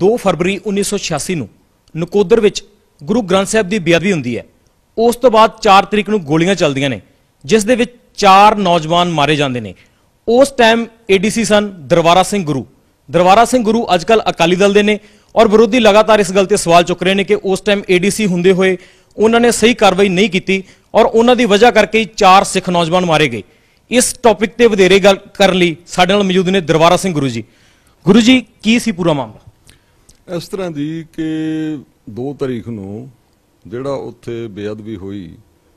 2 ਫਰਵਰੀ 1986 ਨੂੰ ਨਕੋਦਰ ਵਿੱਚ ਗੁਰੂ ਗ੍ਰੰਥ ਸਾਹਿਬ ਦੀ ਬੇਅਦਬੀ ਹੁੰਦੀ ਹੈ ਉਸ ਤੋਂ ਬਾਅਦ 4 ਤਰੀਕ ਨੂੰ ਗੋਲੀਆਂ ਚੱਲਦੀਆਂ ਨੇ ਜਿਸ ਦੇ ਵਿੱਚ 4 ਨੌਜਵਾਨ ਮਾਰੇ ਜਾਂਦੇ ਨੇ ਉਸ ਟਾਈਮ ਏਡੀਸੀ ਸਨ ਦਰਬਾਰਾ ਸਿੰਘ ਗੁਰੂ ਦਰਬਾਰਾ ਸਿੰਘ ਗੁਰੂ ਅੱਜਕੱਲ ਅਕਾਲੀ ਦਲ ਦੇ ਨੇ ਔਰ ਵਿਰੋਧੀ ਲਗਾਤਾਰ ਇਸ ਗੱਲ ਤੇ ਸਵਾਲ ਚੁੱਕ ਰਹੇ ਨੇ ਕਿ ਉਸ ਟਾਈਮ ਏਡੀਸੀ ਹੁੰਦੇ ਹੋਏ ਉਹਨਾਂ ਨੇ ਸਹੀ ਕਾਰਵਾਈ ਨਹੀਂ ਕੀਤੀ ਔਰ ਉਹਨਾਂ ਦੀ ਵਜ੍ਹਾ ਕਰਕੇ 4 ਸਿੱਖ ਨੌਜਵਾਨ ਮਾਰੇ ਗਏ ਇਸ ਟੌਪਿਕ ਤੇ ਵਧੇਰੇ ਗੱਲ ਕਰਨ ਲਈ ਸਾਡੇ ਨਾਲ ਮੌਜੂਦ ਨੇ ਦਰਬਾਰਾ ਸਿੰਘ ਗੁਰੂ ਜੀ ਗੁਰੂ ਜੀ ਕੀ ਸੀ ਪੂਰਾ ਮਾਮਲਾ ਇਸ ਤਰ੍ਹਾਂ ਦੀ ਕਿ 2 ਤਰੀਕ ਨੂੰ ਜਿਹੜਾ ਉੱਥੇ ਬੇਅਦਬੀ ਹੋਈ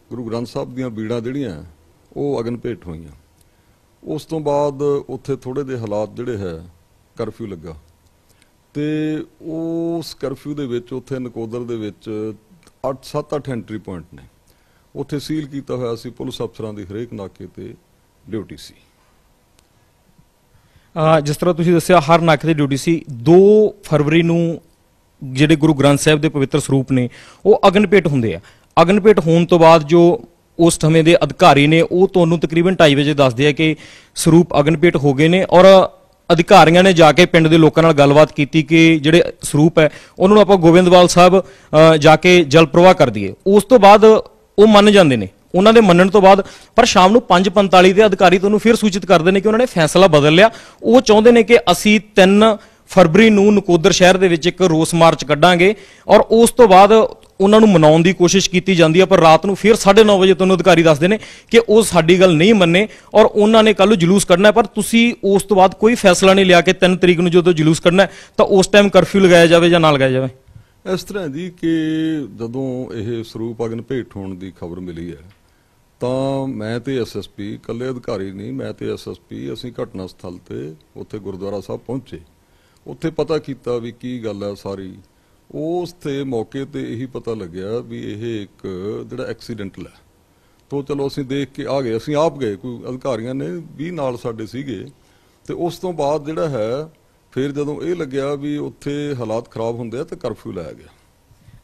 ਗੁਰੂ ਗ੍ਰੰਥ ਸਾਹਿਬ ਦੀਆਂ ਬੀੜਾਂ ਜਿਹੜੀਆਂ ਉਹ ਅਗਨ ਭੇਟ ਹੋਈਆਂ ਉਸ ਤੋਂ ਬਾਅਦ ਉੱਥੇ ਥੋੜੇ ਦੇ ਹਾਲਾਤ ਜਿਹੜੇ ਹੈ ਕਰਫਿਊ ਲੱਗਾ ਤੇ ਉਸ ਕਰਫਿਊ ਦੇ ਵਿੱਚ ਉੱਥੇ ਨਕੋਦਰ ਦੇ ਵਿੱਚ 8 7-8 ਐਂਟਰੀ ਪੁਆਇੰਟ ਨੇ ਉੱਥੇ ਸੀਲ ਕੀਤਾ ਹੋਇਆ ਸੀ ਪੁਲਿਸ ਅਫਸਰਾਂ ਦੀ ਹਰੇਕ ਨਾਕੇ ਤੇ ਡਿਊਟੀ ਸੀ ਜਿਸ ਤਰ੍ਹਾਂ ਤੁਸੀਂ ਦੱਸਿਆ ਹਰ ਨੱਕ ਤੇ ਡਿਊਟੀ ਸੀ 2 ਫਰਵਰੀ ਨੂੰ ਜਿਹੜੇ ਗੁਰੂ ਗ੍ਰੰਥ ਸਾਹਿਬ ਦੇ ਪਵਿੱਤਰ ਸਰੂਪ ਨੇ ਉਹ ਅਗਨਪੇਟ ਹੁੰਦੇ ਆ ਅਗਨਪੇਟ ਹੋਣ ਤੋਂ ਬਾਅਦ ਜੋ ਉਸ ਸਮੇਂ ਦੇ ਅਧਿਕਾਰੀ ਨੇ ਉਹ ਤੁਹਾਨੂੰ ਤਕਰੀਬਨ 2:30 ਵਜੇ ਦੱਸਦੇ ਆ ਕਿ ਸਰੂਪ ਅਗਨਪੇਟ ਹੋ ਗਏ ਨੇ ਔਰ ਅਧਿਕਾਰੀਆਂ ਨੇ ਜਾ ਕੇ ਪਿੰਡ ਦੇ ਲੋਕਾਂ ਨਾਲ ਗੱਲਬਾਤ ਕੀਤੀ ਕਿ ਜਿਹੜੇ ਸਰੂਪ ਹੈ ਉਹਨਾਂ ਨੂੰ ਆਪਾਂ ਗੋਬਿੰਦਵਾਲ ਸਾਹਿਬ ਜਾ ਕੇ ਜਲ ਪ੍ਰਵਾਹ ਕਰ ਦਈਏ ਉਸ ਤੋਂ ਬਾਅਦ ਉਹ ਮੰਨ ਜਾਂਦੇ ਨੇ ਉਹਨਾਂ ਦੇ ਮੰਨਣ ਤੋਂ ਬਾਅਦ ਪਰ ਸ਼ਾਮ ਨੂੰ 5:45 ਦੇ ਅਧਿਕਾਰੀ ਤੁਹਾਨੂੰ ਫਿਰ ਸੂਚਿਤ ਕਰਦੇ ਨੇ ਕਿ ਉਹਨਾਂ ਨੇ ਫੈਸਲਾ ਬਦਲ ਲਿਆ ਉਹ ਚਾਹੁੰਦੇ ਨੇ ਕਿ ਅਸੀਂ 3 ਫਰਵਰੀ ਨੂੰ ਨਕੋਦਰ ਸ਼ਹਿਰ ਦੇ ਵਿੱਚ ਇੱਕ ਰੋਸ ਮਾਰਚ ਕੱਢਾਂਗੇ ਔਰ ਉਸ ਤੋਂ ਬਾਅਦ ਉਹਨਾਂ ਨੂੰ ਮਨਾਉਣ ਦੀ ਕੋਸ਼ਿਸ਼ ਕੀਤੀ ਜਾਂਦੀ ਹੈ ਪਰ ਰਾਤ ਨੂੰ ਫਿਰ 9:30 ਵਜੇ ਤੁਹਾਨੂੰ ਅਧਿਕਾਰੀ ਦੱਸਦੇ ਨੇ ਕਿ ਉਹ ਸਾਡੀ ਗੱਲ ਨਹੀਂ ਮੰਨੇ ਔਰ ਉਹਨਾਂ ਨੇ ਕੱਲ ਨੂੰ ਜਲੂਸ ਕੱਢਣਾ ਪਰ ਤੁਸੀਂ ਉਸ ਤੋਂ ਬਾਅਦ ਕੋਈ ਫੈਸਲਾ ਨਹੀਂ ਲਿਆ ਕਿ 3 ਤਰੀਕ ਨੂੰ ਜਦੋਂ ਜਲੂਸ ਕੱਢਣਾ ਤਾਂ ਉਸ ਟਾਈਮ ਕਰਫਿਊ ਲਗਾਇਆ ਜਾਵੇ ਜਾਂ ਨਾ ਲਗਾਇਆ ਜਾਵੇ ਇਸ ਤਰ੍ਹਾਂ ਦੀ ਕਿ ਜਦੋਂ ਇਹ ਸਰੂਪ ਅਗਨ ਭੇਟ ਹੋਣ ਦੀ ਖਬਰ ਮਿਲੀ ਹੈ ਤਾਂ ਮੈਂ ਤੇ ਐਸਐਸਪੀ ਇਕੱਲੇ ਅਧਿਕਾਰੀ ਨਹੀਂ ਮੈਂ ਤੇ ਐਸਐਸਪੀ ਅਸੀਂ ਘਟਨਾ ਸਥਲ ਤੇ ਉੱਥੇ ਗੁਰਦੁਆਰਾ ਸਾਹਿਬ ਪਹੁੰਚੇ ਉੱਥੇ ਪਤਾ ਕੀਤਾ ਵੀ ਕੀ ਗੱਲ ਹੈ ਸਾਰੀ ਉਸ ਤੇ ਮੌਕੇ ਤੇ ਇਹੀ ਪਤਾ ਲੱਗਿਆ ਵੀ ਇਹ ਇੱਕ ਜਿਹੜਾ ਐਕਸੀਡੈਂਟਲ ਹੈ ਤੋਂ ਚਲੋ ਅਸੀਂ ਦੇਖ ਕੇ ਆ ਗਏ ਅਸੀਂ ਆਪ ਗਏ ਕੋਈ ਅਧਿਕਾਰੀਆਂ ਨੇ ਵੀ ਨਾਲ ਸਾਡੇ ਸੀਗੇ ਤੇ ਉਸ ਤੋਂ ਬਾਅਦ ਜਿਹੜਾ ਹੈ ਫਿਰ ਜਦੋਂ ਇਹ ਲੱਗਿਆ ਵੀ ਉੱਥੇ ਹਾਲਾਤ ਖਰਾਬ ਹੁੰਦੇ ਆ ਤਾਂ ਕਰਫਿਊ ਲਾਇਆ ਗਿਆ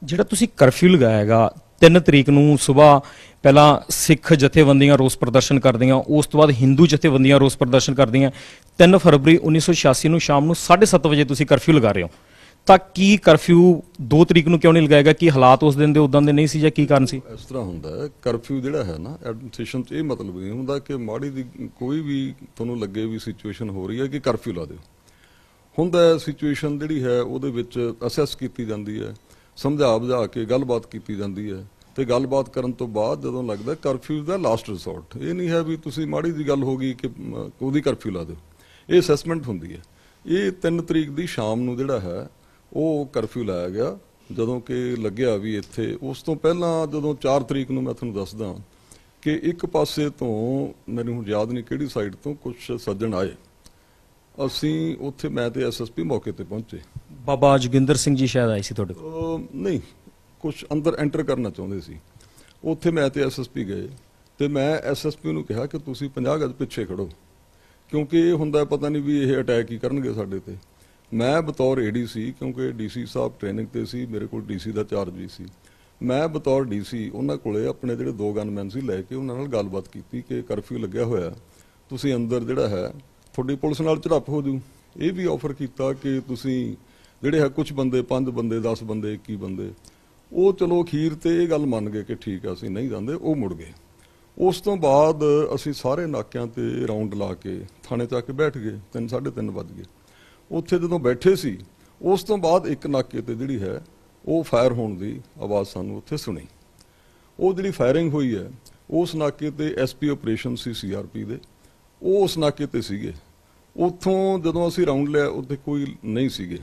ਜਿਹੜਾ ਤੁਸੀਂ ਕਰਫਿਊ ਲਗਾਇਆਗਾ 3 ਤਰੀਕ ਨੂੰ ਸਵੇਰ ਪਹਿਲਾਂ ਸਿੱਖ ਜਥੇਬੰਦੀਆਂ ਰੋਸ ਪ੍ਰਦਰਸ਼ਨ ਕਰਦੀਆਂ ਉਸ ਤੋਂ ਬਾਅਦ ਹਿੰਦੂ ਜਥੇਬੰਦੀਆਂ ਰੋਸ ਪ੍ਰਦਰਸ਼ਨ ਕਰਦੀਆਂ 3 ਫਰਵਰੀ 1986 ਨੂੰ ਸ਼ਾਮ ਨੂੰ 7:30 ਵਜੇ ਤੁਸੀਂ ਕਰਫਿਊ ਲਗਾ ਰਹੇ ਹੋ ਤਾਂ ਕੀ ਕਰਫਿਊ 2 ਤਰੀਕ ਨੂੰ ਕਿਉਂ ਨਹੀਂ ਲਗਾਏਗਾ ਕੀ ਹਾਲਾਤ ਉਸ ਦਿਨ ਦੇ ਉਦਾਂ ਦੇ ਨਹੀਂ ਸੀ ਜਾਂ ਕੀ ਕਾਰਨ ਸੀ ਇਸ ਤਰ੍ਹਾਂ ਹੁੰਦਾ ਕਰਫਿਊ ਜਿਹੜਾ ਹੈ ਨਾ ਐਡਮਿਨਿਸਟ੍ਰੇਸ਼ਨ 'ਚ ਇਹ ਮਤਲਬ ਨਹੀਂ ਹੁੰਦਾ ਕਿ ਮਾੜੀ ਦੀ ਕੋਈ ਵੀ ਤੁਹਾਨੂੰ ਲੱਗੇ ਵੀ ਸਿਚੁਏਸ਼ਨ ਹੋ ਰਹੀ ਹੈ ਕਿ ਕਰਫਿਊ ਲਾ ਦਿਓ ਹੁੰਦਾ ਸਿਚੁਏਸ਼ਨ ਜਿਹੜੀ ਹੈ ਉਹਦੇ ਵਿੱਚ ਅਸੈਸ ਕੀਤੀ ਜਾਂਦੀ ਹੈ ਸਮਝਾ ਬੁਝਾ ਕੇ ਗੱਲਬਾਤ ਕੀਤੀ ਜਾਂਦੀ ਹੈ ਤੇ ਗੱਲਬਾਤ ਕਰਨ ਤੋਂ ਬਾਅਦ ਜਦੋਂ ਲੱਗਦਾ ਕਰਫਿਊ ਦਾ ਲਾਸਟ ਰਿਸੋਰਟ ਇਹ ਨਹੀਂ ਹੈ ਵੀ ਤੁਸੀਂ ਮਾੜੀ ਦੀ ਗੱਲ ਹੋ ਗਈ ਕਿ ਉਹਦੀ ਕਰਫਿਊ ਲਾ ਦਿਓ ਇਹ ਅਸੈਸਮੈਂਟ ਹੁੰਦੀ ਹੈ ਇਹ 3 ਤਰੀਕ ਦੀ ਸ਼ਾਮ ਨੂੰ ਜਿਹੜਾ ਹੈ ਉਹ ਕਰਫਿਊ ਲਾਇਆ ਗਿਆ ਜਦੋਂ ਕਿ ਲੱਗਿਆ ਵੀ ਇੱਥੇ ਉਸ ਤੋਂ ਪਹਿਲਾਂ ਜਦੋਂ 4 ਤਰੀਕ ਨੂੰ ਮੈਂ ਤੁਹਾਨੂੰ ਦੱਸਦਾ ਕਿ ਇੱਕ ਪਾਸੇ ਤੋਂ ਮੈਨੂੰ ਯਾਦ ਨਹੀਂ ਕਿਹੜੀ ਸਾਈਡ ਤੋਂ ਕੁਝ ਸੱਜਣ ਆਏ ਅਸੀਂ ਉੱਥੇ ਮੈਂ ਤੇ ਐਸਐਸਪੀ ਮੌਕੇ ਤੇ ਪਹੁੰਚੇ ਬਾਬਾ ਜਗਿੰਦਰ ਸਿੰਘ ਜੀ ਸ਼ਾਇਦ ਆਏ ਸੀ ਤੁਹਾਡੇ ਕੋਲ ਨਹੀਂ ਕੁਝ ਅੰਦਰ ਐਂਟਰ ਕਰਨਾ ਚਾਹੁੰਦੇ ਸੀ ਉੱਥੇ ਮੈਂ ਤੇ ਐਸਐਸਪੀ ਗਏ ਤੇ ਮੈਂ ਐਸਐਸਪੀ ਨੂੰ ਕਿਹਾ ਕਿ ਤੁਸੀਂ 50 ਗੱਜ ਪਿੱਛੇ ਖੜੋ ਕਿਉਂਕਿ ਇਹ ਹੁੰਦਾ ਪਤਾ ਨਹੀਂ ਵੀ ਇਹ ਅਟੈਕ ਹੀ ਕਰਨਗੇ ਸਾਡੇ ਤੇ ਮੈਂ ਬਤੌਰ ਏਡੀਸੀ ਕਿਉਂਕਿ ਡੀਸੀ ਸਾਹਿਬ ਟ੍ਰੇਨਿੰਗ ਤੇ ਸੀ ਮੇਰੇ ਕੋਲ ਡੀਸੀ ਦਾ ਚਾਰਜ ਵੀ ਸੀ ਮੈਂ ਬਤੌਰ ਡੀਸੀ ਉਹਨਾਂ ਕੋਲੇ ਆਪਣੇ ਜਿਹੜੇ ਦੋ ਗਨਮੈਨ ਸੀ ਲੈ ਕੇ ਉਹਨਾਂ ਨਾਲ ਗੱਲਬਾਤ ਕੀਤੀ ਕਿ ਕਰਫਿਊ ਲੱਗਿਆ ਹੋਇਆ ਤੁਸੀਂ ਅੰਦਰ ਜਿਹੜਾ ਹੈ ਤੁਹਾਡੀ ਪੁਲਿਸ ਨਾਲ ਝੜਪ ਹੋ ਜੂ ਇਹ ਵੀ ਆਫਰ ਕੀਤਾ ਕਿ ਤੁਸੀਂ ਜਿਹੜੇ ਹੈ ਕੁਝ ਬੰਦੇ ਪੰਜ ਬੰਦੇ 10 ਬੰਦੇ 21 ਬੰਦੇ ਉਹ ਚਲੋ ਅਖੀਰ ਤੇ ਇਹ ਗੱਲ ਮੰਨ ਗਏ ਕਿ ਠੀਕ ਆ ਅਸੀਂ ਨਹੀਂ ਜਾਂਦੇ ਉਹ ਮੁੜ ਗਏ ਉਸ ਤੋਂ ਬਾਅਦ ਅਸੀਂ ਸਾਰੇ ਨਾਕਿਆਂ ਤੇ ਰਾਉਂਡ ਲਾ ਕੇ ਥਾਣੇ ਤੱਕ ਬੈਠ ਗਏ 3:30 ਵਜ ਗਏ ਉੱਥੇ ਜਦੋਂ ਬੈਠੇ ਸੀ ਉਸ ਤੋਂ ਬਾਅਦ ਇੱਕ ਨਾਕੇ ਤੇ ਜਿਹੜੀ ਹੈ ਉਹ ਫਾਇਰ ਹੋਣ ਦੀ ਆਵਾਜ਼ ਸਾਨੂੰ ਉੱਥੇ ਸੁਣੀ ਉਹ ਜਿਹੜੀ ਫਾਇਰਿੰਗ ਹੋਈ ਹੈ ਉਸ ਨਾਕੇ ਤੇ ਐਸਪੀ ਆਪਰੇਸ਼ਨ ਸੀ ਸੀਆਰਪੀ ਦੇ ਉਹ ਉਸ ਨਾਕੇ ਤੇ ਸੀਗੇ ਉੱਥੋਂ ਜਦੋਂ ਅਸੀਂ ਰਾਉਂਡ ਲਿਆ ਉੱਥੇ ਕੋਈ ਨਹੀਂ ਸੀਗੇ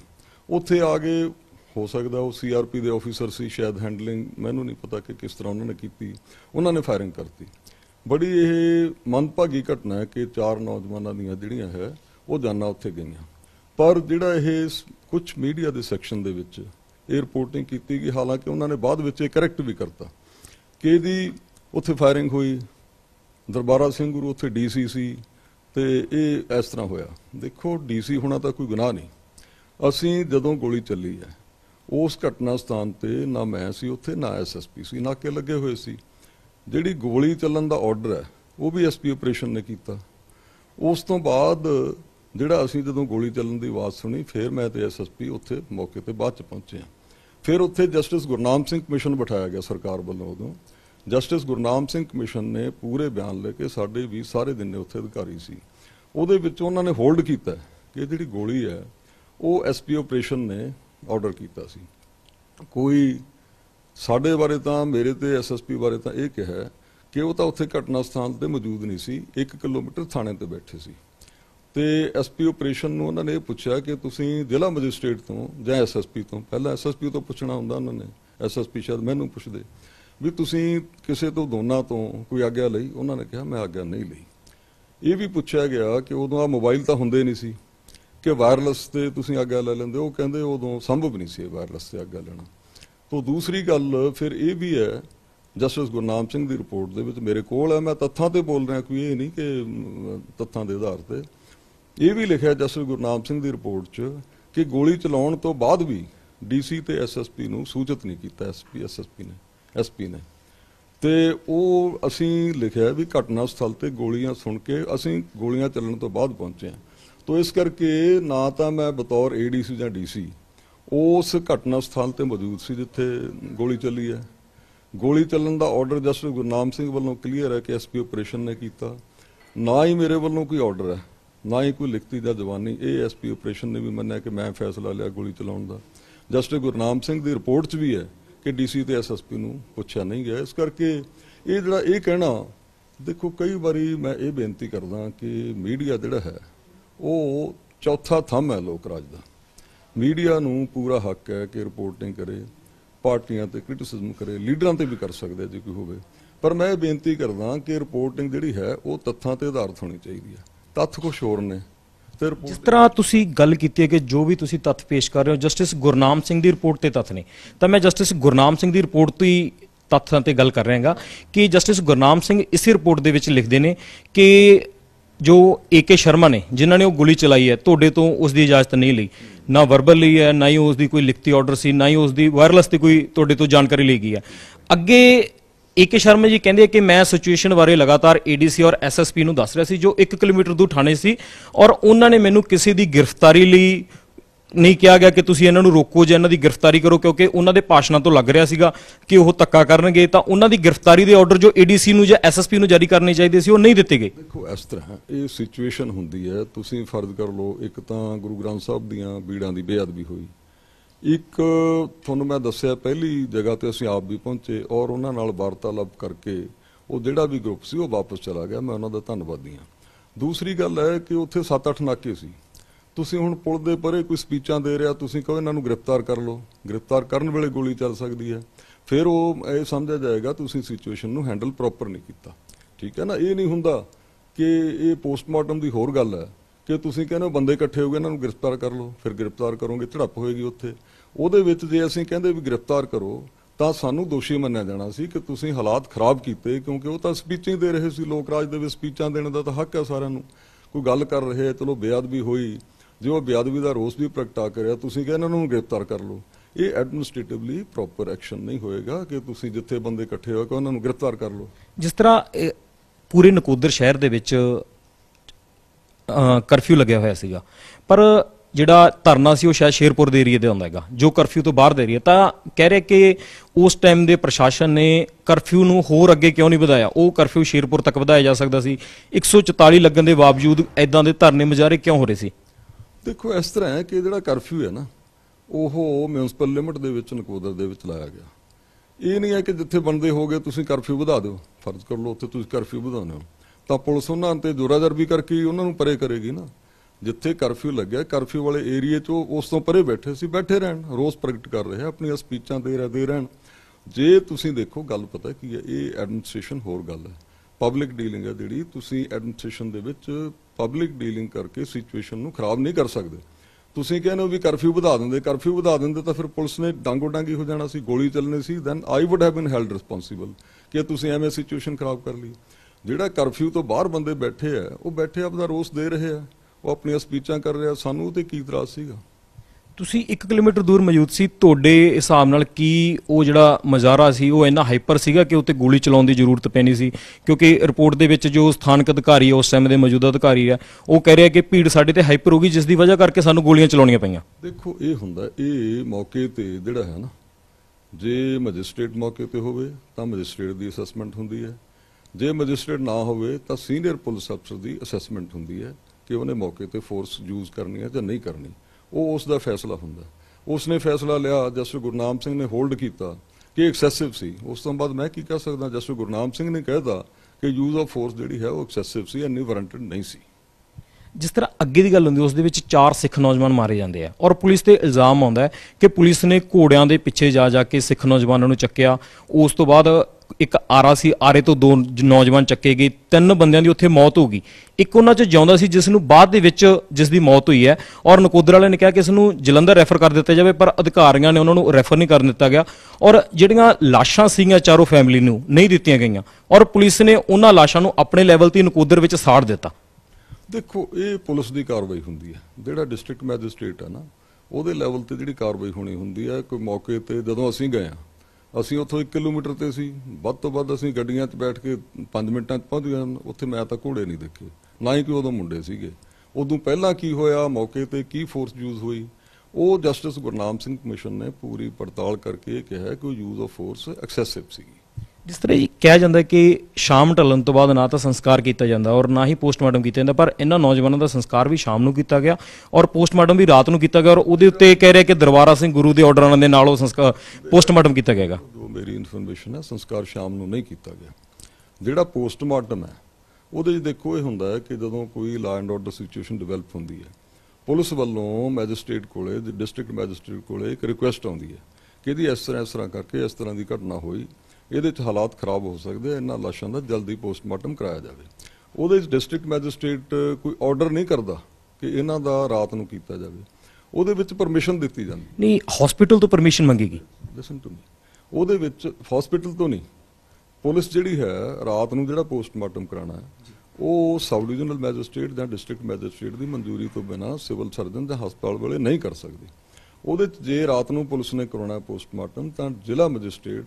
ਉੱਥੇ ਆ ਗਏ ਹੋ ਸਕਦਾ ਉਹ ਸੀਆਰਪੀ ਦੇ ਆਫੀਸਰ ਸੀ ਸ਼ਾਇਦ ਹੈਂਡਲਿੰਗ ਮੈਨੂੰ ਨਹੀਂ ਪਤਾ ਕਿ ਕਿਸ ਤਰ੍ਹਾਂ ਉਹਨਾਂ ਨੇ ਕੀਤੀ ਉਹਨਾਂ ਨੇ ਫਾਇਰਿੰਗ ਕਰਤੀ ਬੜੀ ਇਹ ਮੰਦਭਾਗੀ ਘਟਨਾ ਹੈ ਕਿ ਚਾਰ ਨੌਜਵਾਨਾਂ ਦੀਆਂ ਜਿਹੜੀਆਂ ਹੈ ਉਹ ਜਾਨਾਂ ਉੱਥੇ ਗਈਆਂ ਪਰ ਜਿਹੜਾ ਇਹ ਕੁਝ ਮੀਡੀਆ ਦੇ ਸੈਕਸ਼ਨ ਦੇ ਵਿੱਚ ਇਹ ਰਿਪੋਰਟਿੰਗ ਕੀਤੀ ਗਈ ਹਾਲਾਂਕਿ ਉਹਨਾਂ ਨੇ ਬਾਅਦ ਵਿੱਚ ਇਹ ਕਰੈਕਟ ਵੀ ਕਰਤਾ ਕਿ ਦੀ ਉੱਥੇ ਫਾਇਰਿੰਗ ਹੋਈ ਦਰਬਾਰਾ ਸਿੰਘ ਗੁਰੂ ਉੱਥੇ ਡੀਸੀ ਸੀ ਤੇ ਇਹ ਇਸ ਤਰ੍ਹਾਂ ਹੋਇਆ ਦੇਖੋ ਡੀਸੀ ਹੋਣਾ ਤਾਂ ਕੋਈ ਗੁਨਾਹ ਨਹੀਂ ਅਸੀਂ ਜਦੋਂ ਗੋਲੀ ਚੱਲੀ ਹੈ ਉਸ ਘਟਨਾ ਸਥਾਨ ਤੇ ਨਾ ਮੈਂ ਸੀ ਉੱਥੇ ਨਾ ਐਸਐਸਪੀ ਸੀ ਨਾਕੇ ਲੱਗੇ ਹੋਏ ਸੀ ਜਿਹੜੀ ਗੋਲੀ ਚੱਲਣ ਦਾ ਆਰਡਰ ਹੈ ਉਹ ਵੀ ਐਸਪੀ ਆਪਰੇਸ਼ਨ ਨੇ ਕੀਤਾ ਉਸ ਤੋਂ ਬਾਅਦ ਜਿਹੜਾ ਅਸੀਂ ਜਦੋਂ ਗੋਲੀ ਚੱਲਣ ਦੀ ਆਵਾਜ਼ ਸੁਣੀ ਫਿਰ ਮੈਂ ਤੇ ਐਸਐਸਪੀ ਉੱਥੇ ਮੌਕੇ ਤੇ ਬਾਅਦ ਚ ਪਹੁੰਚੇ ਆ ਫਿਰ ਉੱਥੇ ਜਸਟਿਸ ਗੁਰਨਾਮ ਸਿੰਘ ਕਮਿਸ਼ਨ ਬਿਠਾਇਆ ਗਿਆ ਸਰਕਾਰ ਵੱਲੋਂ ਉਦੋਂ ਜਸਟਿਸ ਗੁਰਨਾਮ ਸਿੰਘ ਕਮਿਸ਼ਨ ਨੇ ਪੂਰੇ ਬਿਆਨ ਲੈ ਕੇ ਸਾਡੇ ਵੀ ਸਾਰੇ ਦਿਨ ਨੇ ਉੱਥੇ ਅਧਿਕਾਰੀ ਸੀ ਉਹਦੇ ਵਿੱਚ ਉਹਨਾਂ ਨੇ ਹੋਲਡ ਕੀਤਾ ਕਿ ਜਿਹੜੀ ਗੋਲੀ ਹੈ ਉਹ ਐਸਪੀ ਆਪਰੇਸ਼ਨ ਨੇ ਆਰਡਰ ਕੀਤਾ ਸੀ ਕੋਈ ਸਾਡੇ ਬਾਰੇ ਤਾਂ ਮੇਰੇ ਤੇ ਐਸਐਸਪੀ ਬਾਰੇ ਤਾਂ ਇਹ ਕਿਹਾ ਕਿ ਉਹ ਤਾਂ ਉੱਥੇ ਘਟਨਾ ਸਥਾਨ ਤੇ ਮੌਜੂਦ ਨਹੀਂ ਸੀ 1 ਕਿਲੋਮੀਟਰ ਥਾਣੇ ਤੇ ਬੈਠੇ ਸੀ ਤੇ ਐਸਪੀ ਆਪਰੇਸ਼ਨ ਨੂੰ ਉਹਨਾਂ ਨੇ ਇਹ ਪੁੱਛਿਆ ਕਿ ਤੁਸੀਂ ਜ਼ਿਲ੍ਹਾ ਮੈਜਿਸਟ੍ਰੇਟ ਤੋਂ ਜਾਂ ਐਸਐਸਪੀ ਤੋਂ ਪਹਿਲਾਂ ਐਸਐਸਪੀ ਤੋਂ ਪੁੱਛਣਾ ਹੁੰਦਾ ਉਹਨਾਂ ਨੇ ਐਸਐਸਪੀ ਸ਼ਾਇਦ ਮੈਨੂੰ ਪੁੱਛਦੇ ਵੀ ਤੁਸੀਂ ਕਿਸੇ ਤੋਂ ਦੋਨਾਂ ਤੋਂ ਕੋਈ ਆਗਿਆ ਲਈ ਉਹਨਾਂ ਨੇ ਕਿਹਾ ਮੈਂ ਆਗਿਆ ਨਹੀਂ ਲਈ ਇਹ ਵੀ ਪੁੱਛਿਆ ਗਿਆ ਕਿ ਉਦੋਂ ਆ ਮੋਬਾਈਲ ਤਾਂ ਹੁੰਦੇ ਨਹੀਂ ਸੀ ਕਿ ਵਾਇਰਲੈਸ ਤੇ ਤੁਸੀਂ ਆਗਿਆ ਲੈ ਲੈਂਦੇ ਉਹ ਕਹਿੰਦੇ ਉਦੋਂ ਸੰਭਵ ਨਹੀਂ ਸੀ ਵਾਇਰਲੈਸ ਤੇ ਆਗਿਆ ਲੈਣਾ ਤੋਂ ਦੂਸਰੀ ਗੱਲ ਫਿਰ ਇਹ ਵੀ ਹੈ ਜਸਟਿਸ ਗੁਰਨਾਮ ਸਿੰਘ ਦੀ ਰਿਪੋਰਟ ਦੇ ਵਿੱਚ ਮੇਰੇ ਕੋਲ ਹੈ ਮੈਂ ਤੱਥਾਂ ਤੇ ਬੋਲ ਰਿਹਾ ਕੋਈ ਇਹ ਨਹੀਂ ਕਿ ਤੱਥਾਂ ਦੇ ਆਧਾਰ ਤੇ ਇਹ ਵੀ ਲਿਖਿਆ ਜਸਟਿਸ ਗੁਰਨਾਮ ਸਿੰਘ ਦੀ ਰਿਪੋਰਟ 'ਚ ਕਿ ਗੋਲੀ ਚਲਾਉਣ ਤੋਂ ਬਾਅਦ ਵੀ ਡੀਸੀ ਤੇ ਐਸਐਸਪੀ ਨੂੰ ਸੂਚਿਤ ਨਹੀਂ ਕੀਤਾ ਐਸਪੀ ਐਸਐਸਪੀ ਨੇ ਐਸਪੀ ਨੇ ਤੇ ਉਹ ਅਸੀਂ ਲਿਖਿਆ ਵੀ ਘਟਨਾ ਸਥਲ ਤੇ ਗੋਲੀਆਂ ਸੁਣ ਕੇ ਅਸੀਂ ਗੋਲੀਆਂ ਚੱਲਣ ਤੋਂ ਬਾਅਦ ਪਹੁੰਚੇ ਆ ਤੋ ਇਸ ਕਰਕੇ ਨਾ ਤਾਂ ਮੈਂ ਬਤੌਰ ਏਡੀਸੀ ਜਾਂ ਡੀਸੀ ਉਸ ਘਟਨਾ ਸਥਲ ਤੇ ਮੌਜੂਦ ਸੀ ਜਿੱਥੇ ਗੋਲੀ ਚੱਲੀ ਹੈ ਗੋਲੀ ਚੱਲਣ ਦਾ ਆਰਡਰ ਜਸਟ ਗੁਰਨਾਮ ਸਿੰਘ ਵੱਲੋਂ ਕਲੀਅਰ ਹੈ ਕਿ ਐਸਪੀ ਆਪਰੇਸ਼ਨ ਨੇ ਕੀਤਾ ਨਾ ਹੀ ਮੇਰੇ ਵੱਲੋਂ ਕੋਈ ਆਰਡਰ ਹੈ ਨਾ ਹੀ ਕੋਈ ਲਿਖਤੀ ਦਾ ਜ਼ਬਾਨੀ ਇਹ ਐਸਪੀ ਆਪਰੇਸ਼ਨ ਨੇ ਵੀ ਮੰਨਿਆ ਕਿ ਮੈਂ ਫੈਸਲਾ ਲਿਆ ਗੋਲੀ ਚਲਾਉਣ ਦਾ ਜਸਟ ਗੁਰਨਾਮ ਸਿੰਘ ਦੀ ਰਿਪੋਰਟ 'ਚ ਵੀ ਹੈ ਕਿ ਡੀਸੀ ਤੇ ਐਸਐਸਪੀ ਨੂੰ ਪੁੱਛਿਆ ਨਹੀਂ ਗਿਆ ਇਸ ਕਰਕੇ ਇਹ ਜਿਹੜਾ ਇਹ ਕਹਿਣਾ ਦੇਖੋ ਕਈ ਵਾਰੀ ਮੈਂ ਇਹ ਬੇਨਤੀ ਕਰਦਾ ਕਿ ਮੀਡੀਆ ਜਿਹੜਾ ਹੈ ਉਹ ਚੌਥਾ ਥੰਮ ਹੈ ਲੋਕ ਰਾਜ ਦਾ ਮੀਡੀਆ ਨੂੰ ਪੂਰਾ ਹੱਕ ਹੈ ਕਿ ਰਿਪੋਰਟਿੰਗ ਕਰੇ ਪਾਰਟੀਆਂ ਤੇ ਕ੍ਰਿਟਿਸਿਜ਼ਮ ਕਰੇ ਲੀਡਰਾਂ ਤੇ ਵੀ ਕਰ ਸਕਦੇ ਜੇ ਕੋਈ ਹੋਵੇ ਪਰ ਮੈਂ ਇਹ ਬੇਨਤੀ ਕਰਦਾ ਕਿ ਰਿਪੋਰਟਿੰਗ ਜਿਹੜੀ ਹੈ ਉਹ ਤੱਥਾਂ ਤੇ ਆਧਾਰਿਤ ਹੋਣੀ ਚਾਹੀਦੀ ਹੈ ਤੱਥ ਕੁਝ ਹੋਰ ਨੇ ਜਿਸ ਤਰ੍ਹਾਂ ਤੁਸੀਂ ਗੱਲ ਕੀਤੀ ਹੈ ਕਿ ਜੋ ਵੀ ਤੁਸੀਂ ਤੱਥ ਪੇਸ਼ ਕਰ ਰਹੇ ਹੋ ਜਸਟਿਸ ਗੁਰਨਾਮ ਸਿੰਘ ਦੀ ਰਿਪੋਰਟ ਤੇ ਤੱਥ ਨੇ ਤਾਂ ਮੈਂ ਜਸਟਿਸ ਗੁਰਨਾਮ ਸਿੰਘ ਦੀ ਰਿਪੋਰਟ ਤੋਂ ਹੀ ਤੱਥਾਂ ਤੇ ਗੱਲ ਕਰ ਰਹੇਗਾ ਕਿ ਜਸਟਿਸ ਗੁਰਨਾਮ ਸਿੰਘ ਇਸੇ ਰਿਪੋਰਟ ਦੇ ਵਿੱਚ ਲਿਖਦੇ ਨੇ ਕਿ ਜੋ ਏਕੇ ਸ਼ਰਮਾ ਨੇ ਜਿਨ੍ਹਾਂ ਨੇ ਉਹ ਗੋਲੀ ਚਲਾਈ ਹੈ ਤੁਹਾਡੇ ਤੋਂ ਉਸ ਦੀ ਇਜਾਜ਼ਤ ਨਹੀਂ ਲਈ ਨਾ ਵਰਬਲ ਲਈ ਹੈ ਨਾ ਹੀ ਉਸ ਦੀ ਕੋਈ ਲਿਖਤੀ ਆਰਡਰ ਸੀ ਨਾ ਹੀ ਉਸ ਦੀ ਵਾਇਰਲੈਸ ਤੇ ਕੋਈ ਤੁਹਾਡੇ ਤੋਂ ਜਾਣਕਾਰੀ ਲਈ ਗਈ ਹੈ ਅੱਗੇ ਏਕੇ ਸ਼ਰਮਾ ਜੀ ਕਹਿੰਦੇ ਕਿ ਮੈਂ ਸਿਚੁਏਸ਼ਨ ਬਾਰੇ ਲਗਾਤਾਰ ਏਡੀਸੀ ਔਰ ਐਸਐਸਪੀ ਨੂੰ ਦੱਸ ਰਿਹਾ ਸੀ ਜੋ 1 ਕਿਲੋਮੀਟਰ ਦੂਰ ਥਾਣੇ ਸੀ ਔਰ ਉਹਨਾਂ ਨੇ ਮੈਨੂੰ ਕਿਸੇ ਦੀ ਗ੍ਰਿਫਤਾਰੀ ਲਈ ਨਹੀਂ ਕਿਹਾ ਗਿਆ ਕਿ ਤੁਸੀਂ ਇਹਨਾਂ ਨੂੰ ਰੋਕੋ ਜਾਂ ਇਹਨਾਂ ਦੀ ਗ੍ਰਿਫਤਾਰੀ ਕਰੋ ਕਿਉਂਕਿ ਉਹਨਾਂ ਦੇ ਭਾਸ਼ਣਾਂ ਤੋਂ ਲੱਗ ਰਿਹਾ ਸੀਗਾ ਕਿ ਉਹ ਤੱਕਾ ਕਰਨਗੇ ਤਾਂ ਉਹਨਾਂ ਦੀ ਗ੍ਰਿਫਤਾਰੀ ਦੇ ਆਰਡਰ ਜੋ ਏਡੀਸੀ ਨੂੰ ਜਾਂ ਐਸਐਸਪੀ ਨੂੰ ਜਾਰੀ ਕਰਨੇ ਚਾਹੀਦੇ ਸੀ ਉਹ ਨਹੀਂ ਦਿੱਤੇ ਗਏ ਦੇਖੋ ਇਸ ਤਰ੍ਹਾਂ ਇਹ ਸਿਚੁਏਸ਼ਨ ਹੁੰਦੀ ਹੈ ਤੁਸੀਂ ਫਰਜ਼ ਕਰ ਲਓ ਇੱਕ ਤਾਂ ਗੁਰੂ ਗ੍ਰੰਥ ਸਾਹਿਬ ਦੀਆਂ ਬੀੜਾਂ ਦੀ ਬੇਅਦਬੀ ਹੋਈ ਇੱਕ ਤੁਹਾਨੂੰ ਮੈਂ ਦੱਸਿਆ ਪਹਿਲੀ ਜਗ੍ਹਾ ਤੇ ਅਸੀਂ ਆਪ ਵੀ ਪਹੁੰਚੇ ਔਰ ਉਹਨਾਂ ਨਾਲ ਵਾਰਤਾਲਾਪ ਕਰਕੇ ਉਹ ਜਿਹੜਾ ਵੀ ਗਰੁੱਪ ਸੀ ਉਹ ਵਾਪਸ ਚਲਾ ਗਿਆ ਮੈਂ ਉਹਨਾਂ ਦਾ ਧੰਨਵਾਦੀ ਹਾਂ ਦੂਸਰੀ ਗੱਲ ਹੈ ਕਿ ਉੱਥੇ 7-8 ਨਾਕੇ ਸੀ ਤੁਸੀਂ ਹੁਣ ਪੁਲ ਦੇ ਪਰੇ ਕੋਈ ਸਪੀਚਾਂ ਦੇ ਰਿਹਾ ਤੁਸੀਂ ਕਹੋ ਇਹਨਾਂ ਨੂੰ ਗ੍ਰਿਫਤਾਰ ਕਰ ਲਓ ਗ੍ਰਿਫਤਾਰ ਕਰਨ ਵੇਲੇ ਗੋਲੀ ਚੱਲ ਸਕਦੀ ਹੈ ਫਿਰ ਉਹ ਇਹ ਸਮਝਿਆ ਜਾਏਗਾ ਤੁਸੀਂ ਸਿਚੁਏਸ਼ਨ ਨੂੰ ਹੈਂਡਲ ਪ੍ਰੋਪਰ ਨਹੀਂ ਕੀਤਾ ਠੀਕ ਹੈ ਨਾ ਇਹ ਨਹੀਂ ਹੁੰਦਾ ਕਿ ਇਹ ਪੋਸਟਮਾਰਟਮ ਦੀ ਹੋਰ ਗੱਲ ਹੈ ਜੇ ਤੁਸੀਂ ਕਹਿੰਦੇ ਬੰਦੇ ਇਕੱਠੇ ਹੋ ਗਏ ਇਹਨਾਂ ਨੂੰ ਗ੍ਰਿਫਤਾਰ ਕਰ ਲਓ ਫਿਰ ਗ੍ਰਿਫਤਾਰ ਕਰੋਗੇ ਝੜਪ ਹੋਏਗੀ ਉੱਥੇ ਉਹਦੇ ਵਿੱਚ ਜੇ ਅਸੀਂ ਕਹਿੰਦੇ ਵੀ ਗ੍ਰਿਫਤਾਰ ਕਰੋ ਤਾਂ ਸਾਨੂੰ ਦੋਸ਼ੀ ਮੰਨਿਆ ਜਾਣਾ ਸੀ ਕਿ ਤੁਸੀਂ ਹਾਲਾਤ ਖਰਾਬ ਕੀਤੇ ਕਿਉਂਕਿ ਉਹ ਤਾਂ ਸਪੀਚਾਂ ਦੇ ਰਹੇ ਸੀ ਲੋਕ ਰਾਜ ਦੇ ਵਿੱਚ ਸਪੀਚਾਂ ਦੇਣ ਦਾ ਤਾਂ ਹੱਕ ਹੈ ਸਾਰਿਆਂ ਨੂੰ ਕੋਈ ਗੱਲ ਕਰ ਰਹੇ ਚਲੋ ਬੇਅਦਬੀ ਹੋਈ ਜੇ ਉਹ ਬੇਅਦਬੀ ਦਾ ਰੋਸ ਵੀ ਪ੍ਰਗਟਾ ਕਰਿਆ ਤੁਸੀਂ ਕਹਿੰਦੇ ਇਹਨਾਂ ਨੂੰ ਗ੍ਰਿਫਤਾਰ ਕਰ ਲਓ ਇਹ ਐਡਮਿਨਿਸਟ੍ਰੇਟਿਵਲੀ ਪ੍ਰੋਪਰ ਐਕਸ਼ਨ ਨਹੀਂ ਹੋਏਗਾ ਕਿ ਤੁਸੀਂ ਜਿੱਥੇ ਬੰਦੇ ਇਕੱਠੇ ਹੋਏ ਕਿ ਉਹਨਾਂ ਨੂੰ ਗ੍ਰਿਫਤਾਰ ਕਰ ਲਓ ਜਿਸ ਤਰ੍ਹਾਂ ਪੂਰੇ ਨਕੋਦਰ ਸ਼ਹਿਰ ਦੇ ਵਿੱਚ ਕਰਫਿਊ ਲੱਗਿਆ ਹੋਇਆ ਸੀਗਾ ਪਰ ਜਿਹੜਾ ਧਰਨਾ ਸੀ ਉਹ ਸ਼ਾਇਦ ਸ਼ੇਰਪੁਰ ਦੇ ਏਰੀਆ ਦੇ ਹੁੰਦਾ ਹੈਗਾ ਜੋ ਕਰਫਿਊ ਤੋਂ ਬਾਹਰ ਦੇ ਏਰੀਆ ਤਾਂ ਕਹਿ ਰਹੇ ਕਿ ਉਸ ਟਾਈਮ ਦੇ ਪ੍ਰਸ਼ਾਸਨ ਨੇ ਕਰਫਿਊ ਨੂੰ ਹੋਰ ਅੱਗੇ ਕਿਉਂ ਨਹੀਂ ਵਧਾਇਆ ਉਹ ਕਰਫਿਊ ਸ਼ੇਰਪੁਰ ਤੱਕ ਵਧਾਇਆ ਜਾ ਸਕਦਾ ਸੀ 144 ਲੱਗਣ ਦੇ ਬਾਵਜੂਦ ਐਦਾਂ ਦੇ ਧਰਨੇ ਮਜਾਰੇ ਕਿਉਂ ਹੋ ਰਹੇ ਸੀ ਦੇਖੋ ਇਸ ਤਰ੍ਹਾਂ ਹੈ ਕਿ ਜਿਹੜਾ ਕਰਫਿਊ ਹੈ ਨਾ ਉਹ ਮਿਊਨਿਸਪਲ ਲਿਮਟ ਦੇ ਵਿੱਚ ਨਕੋਦਰ ਦੇ ਵਿੱਚ ਲਾਇਆ ਗਿਆ ਇਹ ਨਹੀਂ ਹੈ ਕਿ ਜਿੱਥੇ ਬੰਦੇ ਹੋਗੇ ਤੁਸੀਂ ਕਰਫਿਊ ਵਧਾ ਦਿਓ ਫਰਜ਼ ਕਰ ਲਓ ਉੱਥੇ ਤੁਸੀਂ ਕਰਫਿਊ ਵਧਾਉਂਦੇ ਹੋ ਤਾਂ ਪੁਲਿਸ ਉਹਨਾਂ ਤੇ ਜ਼ੋਰਾਦਰ ਵੀ ਕਰਕੇ ਉਹਨਾਂ ਨੂੰ ਪਰੇ ਕਰੇਗੀ ਨਾ ਜਿੱਥੇ ਕਰਫਿਊ ਲੱਗਿਆ ਕਰਫਿਊ ਵਾਲੇ ਏਰੀਏ 'ਚ ਉਸ ਤੋਂ ਪਰੇ ਬੈਠੇ ਸੀ ਬੈਠੇ ਰਹਿਣ ਰੋਸ ਪ੍ਰਗਟ ਕਰ ਰਹੇ ਆਪਣੀਆਂ ਸਪੀਚਾਂ ਦੇ ਰਹੇ ਰਹਿਣ ਜੇ ਤੁਸੀਂ ਦੇਖੋ ਗੱਲ ਪਤਾ ਕੀ ਹੈ ਇਹ ਐਡਮਿਨਿਸਟ੍ਰੇਸ਼ਨ ਹੋਰ ਗੱਲ ਹੈ ਪਬਲਿਕ ਡੀਲਿੰਗ ਹੈ ਜਿਹੜੀ ਤੁਸੀਂ ਐਡਮਿਨਿਸਟ੍ਰੇਸ਼ਨ ਦੇ ਵਿੱਚ ਪਬਲਿਕ ਡੀਲਿੰਗ ਕਰਕੇ ਸਿਚੁਏਸ਼ਨ ਨੂੰ ਖਰਾਬ ਨਹੀਂ ਕਰ ਸਕਦੇ ਤੁਸੀਂ ਕਹਿੰਦੇ ਹੋ ਵੀ ਕਰਫਿਊ ਵਧਾ ਦਿੰਦੇ ਕਰਫਿਊ ਵਧਾ ਦਿੰਦੇ ਤਾਂ ਫਿਰ ਪੁਲਿਸ ਨੇ ਡਾਂਗੋ ਡਾਂਗੀ ਹੋ ਜਾਣਾ ਸੀ ਗੋਲੀ ਚੱਲਣੀ ਸੀ then I would have been held responsible ਕਿ ਤੁਸੀਂ ਐਵੇਂ ਸਿਚੁਏਸ਼ਨ ਖਰਾਬ ਕਰ ਲਈ ਜਿਹੜਾ ਕਰਫਿਊ ਤੋਂ ਬਾਹਰ ਬੰਦੇ ਬੈਠੇ ਆ ਉਹ ਬੈਠੇ ਆਪਦਾ ਰੋਸ ਦੇ ਰਹੇ ਆ ਉਹ ਆਪਣੀਆਂ ਸਪੀਚਾਂ ਕਰ ਰਿਹਾ ਸਾਨੂੰ ਤੇ ਕੀ ਇਤਰਾਜ਼ ਸੀਗਾ ਤੁਸੀਂ 1 ਕਿਲੋਮੀਟਰ ਦੂਰ ਮੌਜੂਦ ਸੀ ਤੁਹਾਡੇ ਹਿਸਾਬ ਨਾਲ ਕੀ ਉਹ ਜਿਹੜਾ ਮਜ਼ਾਰਾ ਸੀ ਉਹ ਇੰਨਾ ਹਾਈਪਰ ਸੀਗਾ ਕਿ ਉੱਤੇ ਗੋਲੀ ਚਲਾਉਣ ਦੀ ਜ਼ਰੂਰਤ ਪੈਣੀ ਸੀ ਕਿਉਂਕਿ ਰਿਪੋਰਟ ਦੇ ਵਿੱਚ ਜੋ ਸਥਾਨਕ ਅਧਿਕਾਰੀ ਉਸ ਸਮੇਂ ਦੇ ਮੌਜੂਦਾ ਅਧਿਕਾਰੀ ਆ ਉਹ ਕਹਿ ਰਿਹਾ ਕਿ ਭੀੜ ਸਾਡੇ ਤੇ ਹਾਈਪਰ ਹੋ ਗਈ ਜਿਸ ਦੀ ਵਜ੍ਹਾ ਕਰਕੇ ਸਾਨੂੰ ਗੋਲੀਆਂ ਚਲਾਉਣੀਆਂ ਪਈਆਂ ਦੇਖੋ ਇਹ ਹੁੰਦਾ ਇਹ ਮੌਕੇ ਤੇ ਜਿਹੜਾ ਹੈ ਨਾ ਜੇ ਮੈਜਿਸਟ੍ਰੇਟ ਮੌਕੇ ਤੇ ਹੋਵੇ ਤਾਂ ਮੈਜਿਸਟ੍ਰੇਟ ਦੀ ਅਸੈਸਮੈਂਟ ਹੁੰਦੀ ਹੈ ਜੇ ਮੈਜਿਸਟ੍ਰੇਟ ਨਾ ਹੋਵੇ ਤਾਂ ਸੀਨੀਅਰ ਪੁਲਿਸ ਅਫਸਰ ਦੀ ਅਸੈਸਮੈਂਟ ਹੁੰਦੀ ਹੈ ਕਿ ਉਹਨੇ ਮੌਕੇ ਤੇ ਫੋਰਸ ਯੂਜ਼ ਕਰਨੀ ਹੈ ਜਾਂ ਨਹੀਂ ਕਰਨੀ ਉਹ ਉਸ ਦਾ ਫੈਸਲਾ ਹੁੰਦਾ ਉਸ ਨੇ ਫੈਸਲਾ ਲਿਆ ਜਸਟਿਸ ਗੁਰਨਾਮ ਸਿੰਘ ਨੇ ਹੋਲਡ ਕੀਤਾ ਕਿ ਐਕਸੈਸਿਵ ਸੀ ਉਸ ਤੋਂ ਬਾਅਦ ਮੈਂ ਕੀ ਕਹਿ ਸਕਦਾ ਜਸਟਿਸ ਗੁਰਨਾਮ ਸਿੰਘ ਨੇ ਕਹਿਤਾ ਕਿ ਯੂਜ਼ ਆਫ ਫੋਰਸ ਜਿਹੜੀ ਹੈ ਉਹ ਐਕਸੈਸਿਵ ਸੀ ਐਨੀ ਵਾਰੰਟਡ ਨਹੀਂ ਸੀ ਜਿਸ ਤਰ੍ਹਾਂ ਅੱਗੇ ਦੀ ਗੱਲ ਹੁੰਦੀ ਉਸ ਦੇ ਵਿੱਚ ਚਾਰ ਸਿੱਖ ਨੌਜਵਾਨ ਮਾਰੇ ਜਾਂਦੇ ਆ ਔਰ ਪੁਲਿਸ ਤੇ ਇਲਜ਼ਾਮ ਆਉਂਦਾ ਹੈ ਕਿ ਪੁਲਿਸ ਨੇ ਘੋੜਿਆਂ ਦੇ ਪਿੱਛੇ ਜਾ ਜਾ ਕੇ ਸਿੱਖ ਨੌਜਵਾਨਾਂ ਨੂੰ ਚੱਕਿਆ ਉਸ ਤੋਂ ਬਾਅਦ ਇੱਕ ਆਰਾ ਸੀ ਆਰੇ ਤੋਂ ਦੋ ਨੌਜਵਾਨ ਚੱਕੇ ਗਏ ਤਿੰਨ ਬੰਦਿਆਂ ਦੀ ਉੱਥੇ ਮੌਤ ਹੋ ਗਈ ਇੱਕ ਉਹਨਾਂ 'ਚ ਜਿਉਂਦਾ ਸੀ ਜਿਸ ਨੂੰ ਬਾਅਦ ਦੇ ਵਿੱਚ ਜਿਸ ਦੀ ਮੌਤ ਹੋਈ ਹੈ ਔਰ ਨਕੋਦਰ ਵਾਲਿਆਂ ਨੇ ਕਿਹਾ ਕਿ ਇਸ ਨੂੰ ਜਲੰਧਰ ਰੈਫਰ ਕਰ ਦਿੱਤਾ ਜਾਵੇ ਪਰ ਅਧਿਕਾਰੀਆਂ ਨੇ ਉਹਨਾਂ ਨੂੰ ਰੈਫਰ ਨਹੀਂ ਕਰਨ ਦਿੱਤਾ ਗਿਆ ਔਰ ਜਿਹੜੀਆਂ ਲਾਸ਼ਾਂ ਸੀਗੀਆਂ ਚਾਰੋਂ ਫੈਮਿਲੀ ਨੂੰ ਨਹੀਂ ਦਿੱਤੀਆਂ ਗਈਆਂ ਔਰ ਪੁਲਿਸ ਨੇ ਉਹਨਾਂ ਲਾਸ਼ਾਂ ਨੂੰ ਆਪਣੇ ਲੈਵਲ ਤੇ ਨਕੋਦਰ ਵਿੱਚ ਸਾੜ ਦਿੱਤਾ ਦੇਖੋ ਇਹ ਪੁਲਿਸ ਦੀ ਕਾਰਵਾਈ ਹੁੰਦੀ ਹੈ ਜਿਹੜਾ ਡਿਸਟ੍ਰਿਕਟ ਮੈਜਿਸਟ੍ਰੇਟ ਹੈ ਨਾ ਉਹਦੇ ਲੈਵਲ ਤੇ ਜਿਹੜੀ ਕਾਰਵਾਈ ਹੋਣੀ ਹੁੰਦੀ ਹੈ ਕੋਈ ਮੌਕੇ ਤੇ ਜਦੋਂ ਅਸੀਂ ਗਏ ਆ ਅਸੀਂ ਉੱਥੋਂ 1 ਕਿਲੋਮੀਟਰ ਤੇ ਸੀ ਵੱਧ ਤੋਂ ਵੱਧ ਅਸੀਂ ਗੱਡੀਆਂ 'ਚ ਬੈਠ ਕੇ 5 ਮਿੰਟਾਂ 'ਚ ਪਹੁੰਚ ਗਏ ਉੱਥੇ ਮੈਂ ਤਾਂ ਘੋੜੇ ਨਹੀਂ ਦੇਖੇ ਨਾ ਹੀ ਕੋਈ ਉਦੋਂ ਮੁੰਡੇ ਸੀਗੇ ਉਦੋਂ ਪਹਿਲਾਂ ਕੀ ਹੋਇਆ ਮੌਕੇ ਤੇ ਕੀ ਫੋਰਸ ਯੂਜ਼ ਹੋਈ ਉਹ ਜਸਟਿਸ ਗੁਰਨਾਮ ਸਿੰਘ ਕਮਿਸ਼ਨ ਨੇ ਪੂਰੀ ਪੜਤਾਲ ਕਰਕੇ ਕਿਹਾ ਕਿ ਉਹ ਯੂਜ਼ ਆਫ ਫੋਰਸ ਐਕਸੈਸਿਵ ਸੀ ਜਿਸ ਤਰ੍ਹਾਂ ਜੀ ਕਿਹਾ ਜਾਂਦਾ ਕਿ ਸ਼ਾਮ ਢਲਣ ਤੋਂ ਬਾਅਦ ਨਾ ਤਾਂ ਸੰਸਕਾਰ ਕੀਤਾ ਜਾਂਦਾ ਔਰ ਨਾ ਹੀ ਪੋਸਟਮਾਰਟਮ ਕੀਤਾ ਜਾਂਦਾ ਪਰ ਇਹਨਾਂ ਨੌਜਵਾਨਾਂ ਦਾ ਸੰਸਕਾਰ ਵੀ ਸ਼ਾਮ ਨੂੰ ਕੀਤਾ ਗਿਆ ਔਰ ਪੋਸਟਮਾਰਟਮ ਵੀ ਰਾਤ ਨੂੰ ਕੀਤਾ ਗਿਆ ਔਰ ਉਹਦੇ ਉੱਤੇ ਕਹਿ ਰਿਹਾ ਕਿ ਦਰਬਾਰਾ ਸਿੰਘ ਗੁਰੂ ਦੇ ਆਰਡਰਾਂ ਦੇ ਨਾਲ ਉਹ ਸੰਸਕਾਰ ਪੋਸਟਮਾਰਟਮ ਕੀਤਾ ਗਿਆਗਾ ਜੋ ਮੇਰੀ ਇਨਫੋਰਮੇਸ਼ਨ ਹੈ ਸੰਸਕਾਰ ਸ਼ਾਮ ਨੂੰ ਨਹੀਂ ਕੀਤਾ ਗਿਆ ਜਿਹੜਾ ਪੋਸਟਮਾਰਟਮ ਹੈ ਉਹਦੇ ਜੀ ਦੇਖੋ ਇਹ ਹੁੰਦਾ ਹੈ ਕਿ ਜਦੋਂ ਕੋਈ law and order situation develop ਹੁੰਦੀ ਹੈ ਪੁਲਿਸ ਵੱਲੋਂ ਮੈਜਿਸਟ੍ਰੇਟ ਕੋਲੇ ਡਿਸਟ੍ਰਿਕਟ ਮੈਜਿਸਟ੍ਰੇਟ ਕੋਲੇ ਇੱਕ ਰਿਕੁਐਸਟ ਆਉਂਦੀ ਹੈ ਕਿ ਇਹਦੀ ਇਸ ਤਰ੍ਹਾਂ ਇਸ ਤਰ੍ਹਾਂ ਕਰਕੇ ਇਸ ਤਰ੍ਹਾਂ ਦੀ ਘਟਨਾ ਹੋਈ ਇਹਦੇ 'ਚ ਹਾਲਾਤ ਖਰਾਬ ਹੋ ਸਕਦੇ ਇਹਨਾਂ ਲਾਸ਼ਾਂ ਦਾ ਜਲਦੀ ਪੋਸਟਮਾਰਟਮ ਕਰਾਇਆ ਜਾਵੇ ਉਹਦੇ 'ਚ ਡਿਸਟ੍ਰਿਕਟ ਮੈਜਿਸਟ੍ਰੇਟ ਕੋਈ ਆਰਡਰ ਨਹੀਂ ਕਰਦਾ ਕਿ ਇਹਨਾਂ ਦਾ ਰਾਤ ਨੂੰ ਕੀਤਾ ਜਾਵੇ ਉਹਦੇ ਵਿੱਚ ਪਰਮਿਸ਼ਨ ਦਿੱਤੀ ਜਾਂਦੀ ਨਹੀਂ ਹਸਪੀਟਲ ਤੋਂ ਪਰਮਿਸ਼ਨ ਮੰਗੇਗੀ ਲਿਸਨ ਟੂ ਮੀ ਉਹਦੇ ਵਿੱਚ ਹਸਪੀਟਲ ਤੋਂ ਨਹੀਂ ਪੁਲਿਸ ਜਿਹੜੀ ਹੈ ਰਾਤ ਨੂੰ ਜਿਹੜਾ ਪੋਸਟਮਾਰਟਮ ਕਰਾਣਾ ਹੈ ਉਹ ਸਬ ਡਿਵੀਜ਼ਨਲ ਮੈਜਿਸਟ੍ਰੇਟ ਜਾਂ ਡਿਸਟ੍ਰਿਕਟ ਮੈਜਿਸਟ੍ਰੇਟ ਦੀ ਮਨਜ਼ੂਰੀ ਤੋਂ ਬਿਨਾ ਸਿਵਲ ਸਰਜਨ ਜਾਂ ਹਸਪਤਾਲ ਵਾਲੇ ਨਹੀਂ ਕਰ ਸਕਦੇ ਉਹਦੇ ਜੇ ਰਾਤ ਨੂੰ ਪੁਲਿਸ ਨੇ ਕਰਾਉਣਾ ਪੋਸਟਮਾਰਟਮ ਤਾਂ ਜ਼ਿਲ੍ਹਾ ਮੈਜਿਸਟ੍ਰੇਟ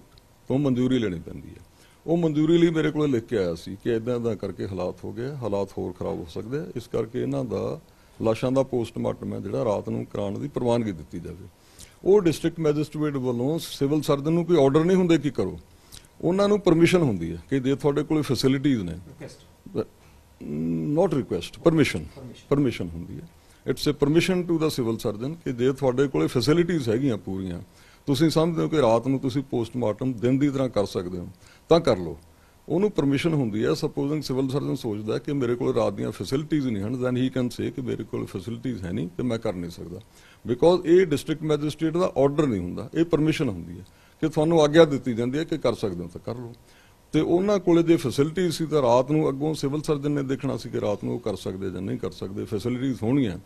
ਉਹ ਮਨਜ਼ੂਰੀ ਲੈਣੀ ਪੈਂਦੀ ਹੈ ਉਹ ਮਨਜ਼ੂਰੀ ਲਈ ਮੇਰੇ ਕੋਲ ਲਿਖ ਕੇ ਆਇਆ ਸੀ ਕਿ ਇਦਾਂ ਇਦਾਂ ਕਰਕੇ ਹਾਲਾਤ ਹੋ ਗਏ ਹਾਲਾਤ ਹੋਰ ਖਰਾਬ ਹੋ ਸਕਦੇ ਇਸ ਕਰਕੇ ਇਹਨਾਂ ਦਾ ਲਾਸ਼ਾਂ ਦਾ ਪੋਸਟਮਾਰਟਮ ਹੈ ਜਿਹੜਾ ਰਾਤ ਨੂੰ ਕਰਾਉਣ ਦੀ ਪ੍ਰਵਾਨਗੀ ਦਿੱਤੀ ਜਾਵੇ ਉਹ ਡਿਸਟ੍ਰਿਕਟ ਮੈਜਿਸਟ੍ਰੇਟ ਵੱਲੋਂ ਸਿਵਲ ਸਰਜਨ ਨੂੰ ਕੋਈ ਆਰਡਰ ਨਹੀਂ ਹੁੰਦੇ ਕਿ ਕਰੋ ਉਹਨਾਂ ਨੂੰ ਪਰਮਿਸ਼ਨ ਹੁੰਦੀ ਹੈ ਕਿ ਜੇ ਤੁਹਾਡੇ ਕੋਲ ਫੈਸਿਲਿਟੀਆਂ ਨੇ ਨਾਟ ਰਿਕੁਐਸਟ ਪਰਮਿਸ਼ਨ ਪਰਮਿਸ਼ਨ ਹੁੰਦੀ ਹੈ it's a permission to the civil surgeon ਕਿ ਜੇ ਤੁਹਾਡੇ ਕੋਲੇ ਫੈਸਿਲਿਟੀਆਂ ਹੈਗੀਆਂ ਪੂਰੀਆਂ ਤੁਸੀਂ ਸਮਝਦੇ ਹੋ ਕਿ ਰਾਤ ਨੂੰ ਤੁਸੀਂ ਪੋਸਟਮਾਰਟਮ ਦਿਨ ਦੀ ਤਰ੍ਹਾਂ ਕਰ ਸਕਦੇ ਹੋ ਤਾਂ ਕਰ ਲਓ ਉਹਨੂੰ ਪਰਮਿਸ਼ਨ ਹੁੰਦੀ ਹੈ ਸਪੋਜ਼ਿੰਗ ਸਿਵਲ ਸਰਜਨ ਸੋਚਦਾ ਕਿ ਮੇਰੇ ਕੋਲ ਰਾਤ ਦੀਆਂ ਫੈਸਿਲਿਟੀਆਂ ਨਹੀਂ ਹਨ ਦੈਨ ਹੀ ਕੈਨ ਸੇ ਕਿ ਮੇਰੇ ਕੋਲ ਫੈਸਿਲਿਟੀਆਂ ਹੈ ਨਹੀਂ ਤੇ ਮੈਂ ਕਰ ਨਹੀਂ ਸਕਦਾ ਬਿਕੋਜ਼ ਇਹ ਡਿਸਟ੍ਰਿਕਟ ਮੈਜਿਸਟ੍ਰੇਟ ਦਾ ਆਰਡਰ ਨਹੀਂ ਹੁੰਦਾ ਇਹ ਪਰਮਿਸ਼ਨ ਹੁੰਦੀ ਹੈ ਕਿ ਤੁਹਾਨੂੰ ਆਗਿਆ ਦਿੱਤੀ ਜਾਂਦੀ ਹੈ ਕਿ ਕਰ ਸਕਦੇ ਹੋ ਤਾਂ ਕਰ ਲਓ ਤੇ ਉਹਨਾਂ ਕੋਲੇ ਜੇ ਫੈਸਿਲਿਟੀਜ਼ ਸੀ ਤਾਂ ਰਾਤ ਨੂੰ ਅੱਗੋਂ ਸਿਵਲ ਸਰਜਨ ਨੇ ਦੇਖਣਾ ਸੀ ਕਿ ਰਾਤ ਨੂੰ ਉਹ ਕਰ ਸਕਦੇ ਜਾਂ ਨਹੀਂ ਕਰ ਸਕਦੇ ਫੈਸਿਲਿਟੀਆਂ ਹੋਣੀਆਂ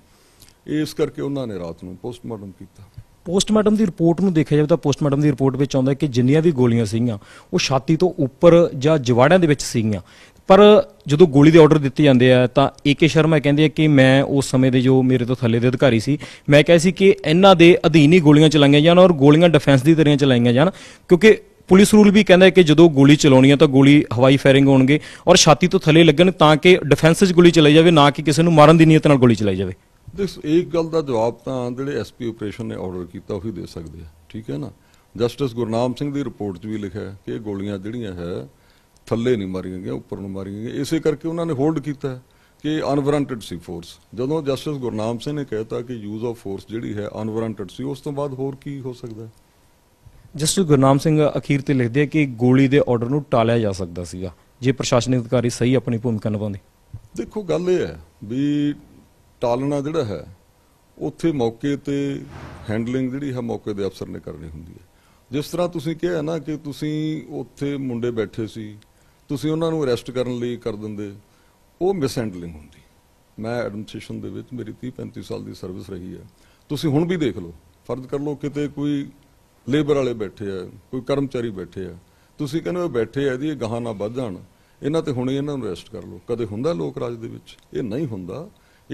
ਇਸ ਕਰਕੇ ਉਹਨਾਂ ਨੇ ਰਾਤ ਨੂੰ ਪੋਸਟਮਾਰਟਮ ਕੀਤਾ ਪੋਸਟਮਾਰਟਮ ਦੀ ਰਿਪੋਰਟ ਨੂੰ ਦੇਖਿਆ ਜਾਵੇ ਤਾਂ ਪੋਸਟਮਾਰਟਮ ਦੀ ਰਿਪੋਰਟ ਵਿੱਚ ਆਉਂਦਾ ਕਿ ਜਿੰਨੀਆਂ ਵੀ ਗੋਲੀਆਂ ਸੀਗੀਆਂ ਉਹ ਛਾਤੀ ਤੋਂ ਉੱਪਰ ਜਾਂ ਜਵਾੜਿਆਂ ਦੇ ਵਿੱਚ ਸੀਗੀਆਂ ਪਰ ਜਦੋਂ ਗੋਲੀ ਦੇ ਆਰਡਰ ਦਿੱਤੇ ਜਾਂਦੇ ਆ ਤਾਂ ਏਕੇ ਸ਼ਰਮਾ ਕਹਿੰਦੇ ਆ ਕਿ ਮੈਂ ਉਸ ਸਮੇਂ ਦੇ ਜੋ ਮੇਰੇ ਤੋਂ ਥੱਲੇ ਦੇ ਅਧਿਕਾਰੀ ਸੀ ਮੈਂ ਕਹਿਆ ਸੀ ਕਿ ਇਹਨਾਂ ਦੇ ਅਧੀਨ ਹੀ ਗੋਲੀਆਂ ਚਲਾਈਆਂ ਜਾਣ ਔਰ ਗੋਲੀਆਂ ਡਿਫੈਂਸ ਦੀ ਤਰ੍ਹਾਂ ਚਲਾਈਆਂ ਜਾਣ ਕਿਉਂਕਿ ਪੁਲਿਸ ਰੂਲ ਵੀ ਕਹਿੰਦਾ ਹੈ ਕਿ ਜਦੋਂ ਗੋਲੀ ਚਲਾਉਣੀ ਹੈ ਤਾਂ ਗੋਲੀ ਹਵਾਈ ਫਾਇਰਿੰਗ ਹੋਣਗੇ ਔਰ ਛਾਤੀ ਤੋਂ ਥੱਲੇ ਲੱਗਣ ਤਾਂ ਕਿ ਡਿਫੈਂਸ 'ਚ ਗੋਲੀ ਚਲਾਈ ਜਾਵੇ ਨਾ ਕਿ ਕਿਸੇ ਨੂੰ ਮਾਰਨ ਦੀ ਨੀਅਤ ਨਾਲ ਗੋਲੀ ਚਲਾਈ ਜਾਵੇ ਦੇਖੋ ਇੱਕ ਗੱਲ ਦਾ ਜਵਾਬ ਤਾਂ ਜਿਹੜੇ ਐਸਪੀ ਆਪਰੇਸ਼ਨ ਨੇ ਆਰਡਰ ਕੀਤਾ ਉਹ ਹੀ ਦੇ ਸਕਦੇ ਆ ਠੀਕ ਹੈ ਨਾ ਜਸਟਿਸ ਗੁਰਨਾਮ ਸਿੰਘ ਦੀ ਰਿਪੋਰਟ 'ਚ ਵੀ ਲਿਖਿਆ ਕਿ ਇਹ ਗੋਲੀਆਂ ਜਿਹੜੀਆਂ ਹੈ ਥੱਲੇ ਨਹੀਂ ਮਾਰੀਆਂ ਗਈਆਂ ਉੱਪਰ ਨੂੰ ਮਾਰੀਆਂ ਗਈਆਂ ਇਸੇ ਕਰਕੇ ਉਹਨਾਂ ਨੇ ਹੋਲਡ ਕੀਤਾ ਕਿ ਅਨਵਾਰੰਟਡ ਸੀ ਫੋਰਸ ਜਦੋਂ ਜਸਟਿਸ ਗੁਰਨਾਮ ਸਿੰਘ ਨੇ ਕਹਿਤਾ ਕਿ ਯੂਜ਼ ਆਫ ਫੋਰਸ ਜਿਹੜੀ ਹੈ ਅਨਵਾਰੰਟਡ ਸੀ ਉਸ ਤੋਂ ਬਾਅਦ ਹੋਰ ਕੀ ਹੋ ਸਕਦਾ ਜਸਟਿਸ ਗੁਰਨਾਮ ਸਿੰਘ ਅਖੀਰ ਤੇ ਲਿਖਦੇ ਆ ਕਿ ਗੋਲੀ ਦੇ ਆਰਡਰ ਨੂੰ ਟਾਲਿਆ ਜਾ ਸਕਦਾ ਸੀਗਾ ਜੇ ਪ੍ਰਸ਼ਾਸਨਿਕ ਅਧਿਕਾਰੀ ਸਹੀ ਆਪਣੀ ਭੂਮਿਕਾ ਨਿਭਾਉਂਦੇ ਦੇਖੋ ਗੱਲ ਇਹ ਹੈ ਵੀ ਟਾਲਣਾ ਜਿਹੜਾ ਹੈ ਉੱਥੇ ਮੌਕੇ ਤੇ ਹੈਂਡਲਿੰਗ ਜਿਹੜੀ ਹੈ ਮੌਕੇ ਦੇ ਅਫਸਰ ਨੇ ਕਰਨੀ ਹੁੰਦੀ ਹੈ ਜਿਸ ਤਰ੍ਹਾਂ ਤੁਸੀਂ ਕਿਹਾ ਨਾ ਕਿ ਤੁਸੀਂ ਉੱਥੇ ਮੁੰਡੇ ਬੈਠੇ ਸੀ ਤੁਸੀਂ ਉਹਨਾਂ ਨੂੰ ਅਰੈਸਟ ਕਰਨ ਲਈ ਕਰ ਦਿੰਦੇ ਉਹ ਮਿਸ ਹੈਂਡਲਿੰਗ ਹੁੰਦੀ ਮੈਂ ਐਡਮਿਨਿਸਟ੍ਰੇਸ਼ਨ ਦੇ ਵਿੱਚ ਮੇਰੀ 30 35 ਸਾਲ ਦੀ ਸਰਵਿਸ ਰਹੀ ਹੈ ਤੁਸੀਂ ਹੁਣ ਵੀ ਦੇਖ ਲਓ ਫਰਜ਼ ਕਰ ਲਓ ਕਿਤੇ ਕੋਈ ਲੇਬਰ ਵਾਲੇ ਬੈਠੇ ਆ ਕੋਈ ਕਰਮਚਾਰੀ ਬੈਠੇ ਆ ਤੁਸੀਂ ਕਹਿੰਦੇ ਉਹ ਬੈਠੇ ਆ ਦੀ ਇਹ ਗਾਹਾਂ ਨਾ ਵੱਧ ਜਾਣ ਇਹਨਾਂ ਤੇ ਹੁਣੇ ਇਹਨਾਂ ਨੂੰ ਅਰੈਸਟ ਕਰ ਲਓ ਕਦੇ ਹੁੰਦਾ ਲੋਕ ਰਾਜ ਦੇ ਵਿੱਚ ਇਹ ਨਹੀਂ ਹੁੰਦਾ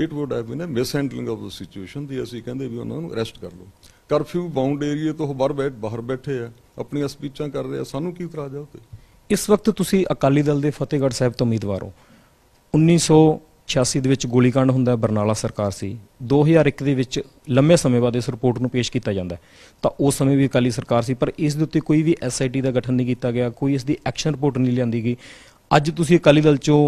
it would have been a mishandling of the situation ਦੀ ਅਸੀਂ ਕਹਿੰਦੇ ਵੀ ਉਹਨਾਂ ਨੂੰ ਅਰੈਸਟ ਕਰ ਲਓ ਕਰਫਿਊ ਬਾਉਂਡ ਏਰੀਆ ਤੋਂ ਬਾਹਰ ਬੈਠ ਬਾਹਰ ਬੈਠੇ ਆ ਆਪਣੀਆਂ ਸਪੀਚਾਂ ਕਰ ਰਹੇ ਆ ਸਾਨੂੰ ਕੀ ਇਤਰਾਜ਼ ਆ ਉੱਤੇ ਇਸ ਵਕਤ ਤੁਸੀਂ ਅਕਾਲੀ ਦਲ ਦੇ ਫਤਿਹਗੜ੍ਹ ਸਾਹਿਬ ਤੋਂ ਉਮੀਦਵਾਰ ਹੋ 1986 ਦੇ ਵਿੱਚ ਗੋਲੀकांड ਹੁੰਦਾ ਬਰਨਾਲਾ ਸਰਕਾਰ ਸੀ 2001 ਦੇ ਵਿੱਚ ਲੰਮੇ ਸਮੇਂ ਬਾਅਦ ਇਸ ਰਿਪੋਰਟ ਨੂੰ ਪੇਸ਼ ਕੀਤਾ ਜਾਂਦਾ ਤਾਂ ਉਸ ਸਮੇਂ ਵੀ ਅਕਾਲੀ ਸਰਕਾਰ ਸੀ ਪਰ ਇਸ ਦੇ ਉੱਤੇ ਕੋਈ ਵੀ ਐਸਆਈਟੀ ਦਾ ਗਠਨ ਨਹੀਂ ਕੀਤਾ ਗਿਆ ਕੋਈ ਇਸ ਦੀ ਐਕਸ਼ਨ ਰਿਪੋਰਟ ਨਹੀਂ ਲਿਆਂਦੀ ਗਈ ਅੱਜ ਤੁਸੀਂ ਅਕਾਲੀ ਦਲ ਚੋਂ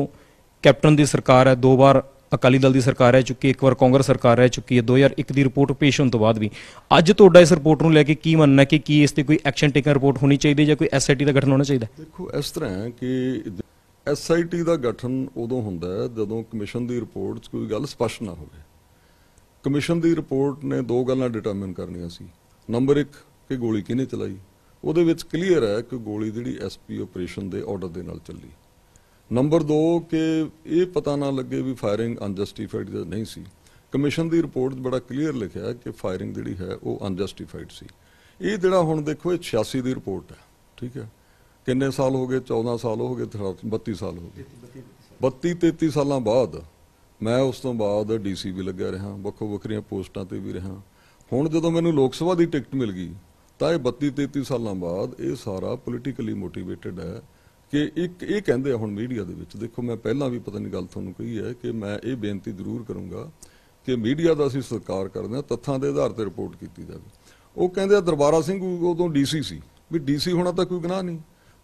ਕੈਪਟਨ ਦੀ ਸਰਕਾਰ ਹੈ ਦੋ ਵਾਰ ਅਕਾਲੀ ਦਲ ਦੀ ਸਰਕਾਰ ਰਹਿ ਚੁੱਕੀ ਇੱਕ ਵਾਰ ਕਾਂਗਰਸ ਸਰਕਾਰ ਰਹਿ ਚੁੱਕੀ ਹੈ 2001 ਦੀ ਰਿਪੋਰਟ ਪੇਸ਼ ਹੋਣ ਤੋਂ ਬਾਅਦ ਵੀ ਅੱਜ ਤੁਹਾਡਾ ਇਸ ਰਿਪੋਰਟ ਨੂੰ ਲੈ ਕੇ ਕੀ ਮੰਨਣਾ ਹੈ ਕਿ ਕੀ ਇਸ ਤੇ ਕੋਈ ਐਕਸ਼ਨ ਟੇਕਨ ਰਿਪੋਰਟ ਹੋਣੀ ਚਾਹੀਦੀ ਜਾਂ ਕੋਈ ਐਸਆਈਟੀ ਦਾ ਗਠਨ ਹੋਣਾ ਚਾਹੀਦਾ ਦੇਖੋ ਇਸ ਤਰ੍ਹਾਂ ਕਿ ਐਸਆਈਟੀ ਦਾ ਗਠਨ ਉਦੋਂ ਹੁੰਦਾ ਹੈ ਜਦੋਂ ਕਮਿਸ਼ਨ ਦੀ ਰਿਪੋਰਟ 'ਚ ਕੋਈ ਗੱਲ ਸਪਸ਼ਟ ਨਾ ਹੋਵੇ ਕਮਿਸ਼ਨ ਦੀ ਰਿਪੋਰਟ ਨੇ ਦੋ ਗੱਲਾਂ ਡਿਟਰਮਾਈਨ ਕਰਨੀਆਂ ਸੀ ਨੰਬਰ 1 ਕਿ ਗੋਲੀ ਕਿਹਨੇ ਚਲਾਈ ਉਹਦੇ ਵਿੱਚ ਕਲੀਅਰ ਹੈ ਕਿ ਗੋਲੀ ਜਿਹੜੀ ਐਸਪੀ ਆਪਰੇਸ਼ਨ ਦੇ ਆਰਡਰ ਦੇ ਨਾਲ ਚੱਲੀ ਨੰਬਰ 2 ਕਿ ਇਹ ਪਤਾ ਨਾ ਲੱਗੇ ਵੀ ਫਾਇਰਿੰਗ ਅਨਜਸਟੀਫਾਈਡ ਨਹੀਂ ਸੀ ਕਮਿਸ਼ਨ ਦੀ ਰਿਪੋਰਟ ਬੜਾ ਕਲੀਅਰ ਲਿਖਿਆ ਕਿ ਫਾਇਰਿੰਗ ਜਿਹੜੀ ਹੈ ਉਹ ਅਨਜਸਟੀਫਾਈਡ ਸੀ ਇਹ ਜਿਹੜਾ ਹੁਣ ਦੇਖੋ ਇਹ 86 ਦੀ ਰਿਪੋਰਟ ਹੈ ਠੀਕ ਹੈ ਕਿੰਨੇ ਸਾਲ ਹੋ ਗਏ 14 ਸਾਲ ਹੋ ਗਏ 32 ਸਾਲ ਹੋ ਗਏ 32 33 ਸਾਲਾਂ ਬਾਅਦ ਮੈਂ ਉਸ ਤੋਂ ਬਾਅਦ ਡੀਸੀ ਵੀ ਲੱਗਿਆ ਰਿਹਾ ਵੱਖੋ ਵੱਖਰੀਆਂ ਪੋਸਟਾਂ ਤੇ ਵੀ ਰਿਹਾ ਹੁਣ ਜਦੋਂ ਮੈਨੂੰ ਲੋਕ ਸਭਾ ਦੀ ਟਿਕਟ ਮਿਲ ਗਈ ਤਾਂ ਇਹ 32 33 ਸਾਲਾਂ ਬਾਅਦ ਇਹ ਸਾਰਾ ਪੋਲੀਟੀਕਲੀ ਮੋਟੀਵੇਟਡ ਹੈ ਕਿ ਇੱਕ ਇਹ ਕਹਿੰਦੇ ਹੁਣ ਮੀਡੀਆ ਦੇ ਵਿੱਚ ਦੇਖੋ ਮੈਂ ਪਹਿਲਾਂ ਵੀ ਪਤਾ ਨਹੀਂ ਗੱਲ ਤੁਹਾਨੂੰ ਕਹੀ ਹੈ ਕਿ ਮੈਂ ਇਹ ਬੇਨਤੀ ਜ਼ਰੂਰ ਕਰੂੰਗਾ ਕਿ ਮੀਡੀਆ ਦਾ ਅਸੀਂ ਸਤਿਕਾਰ ਕਰਦੇ ਹਾਂ ਤੱਥਾਂ ਦੇ ਆਧਾਰ ਤੇ ਰਿਪੋਰਟ ਕੀਤੀ ਜਾਵੇ ਉਹ ਕਹਿੰਦੇ ਆ ਦਰਬਾਰਾ ਸਿੰਘ ਉਦੋਂ ਡੀਸੀ ਸੀ ਵੀ ਡੀਸੀ ਹੋਣਾ ਤਾਂ ਕੋਈ ਗੁਨਾਹ ਨਹੀਂ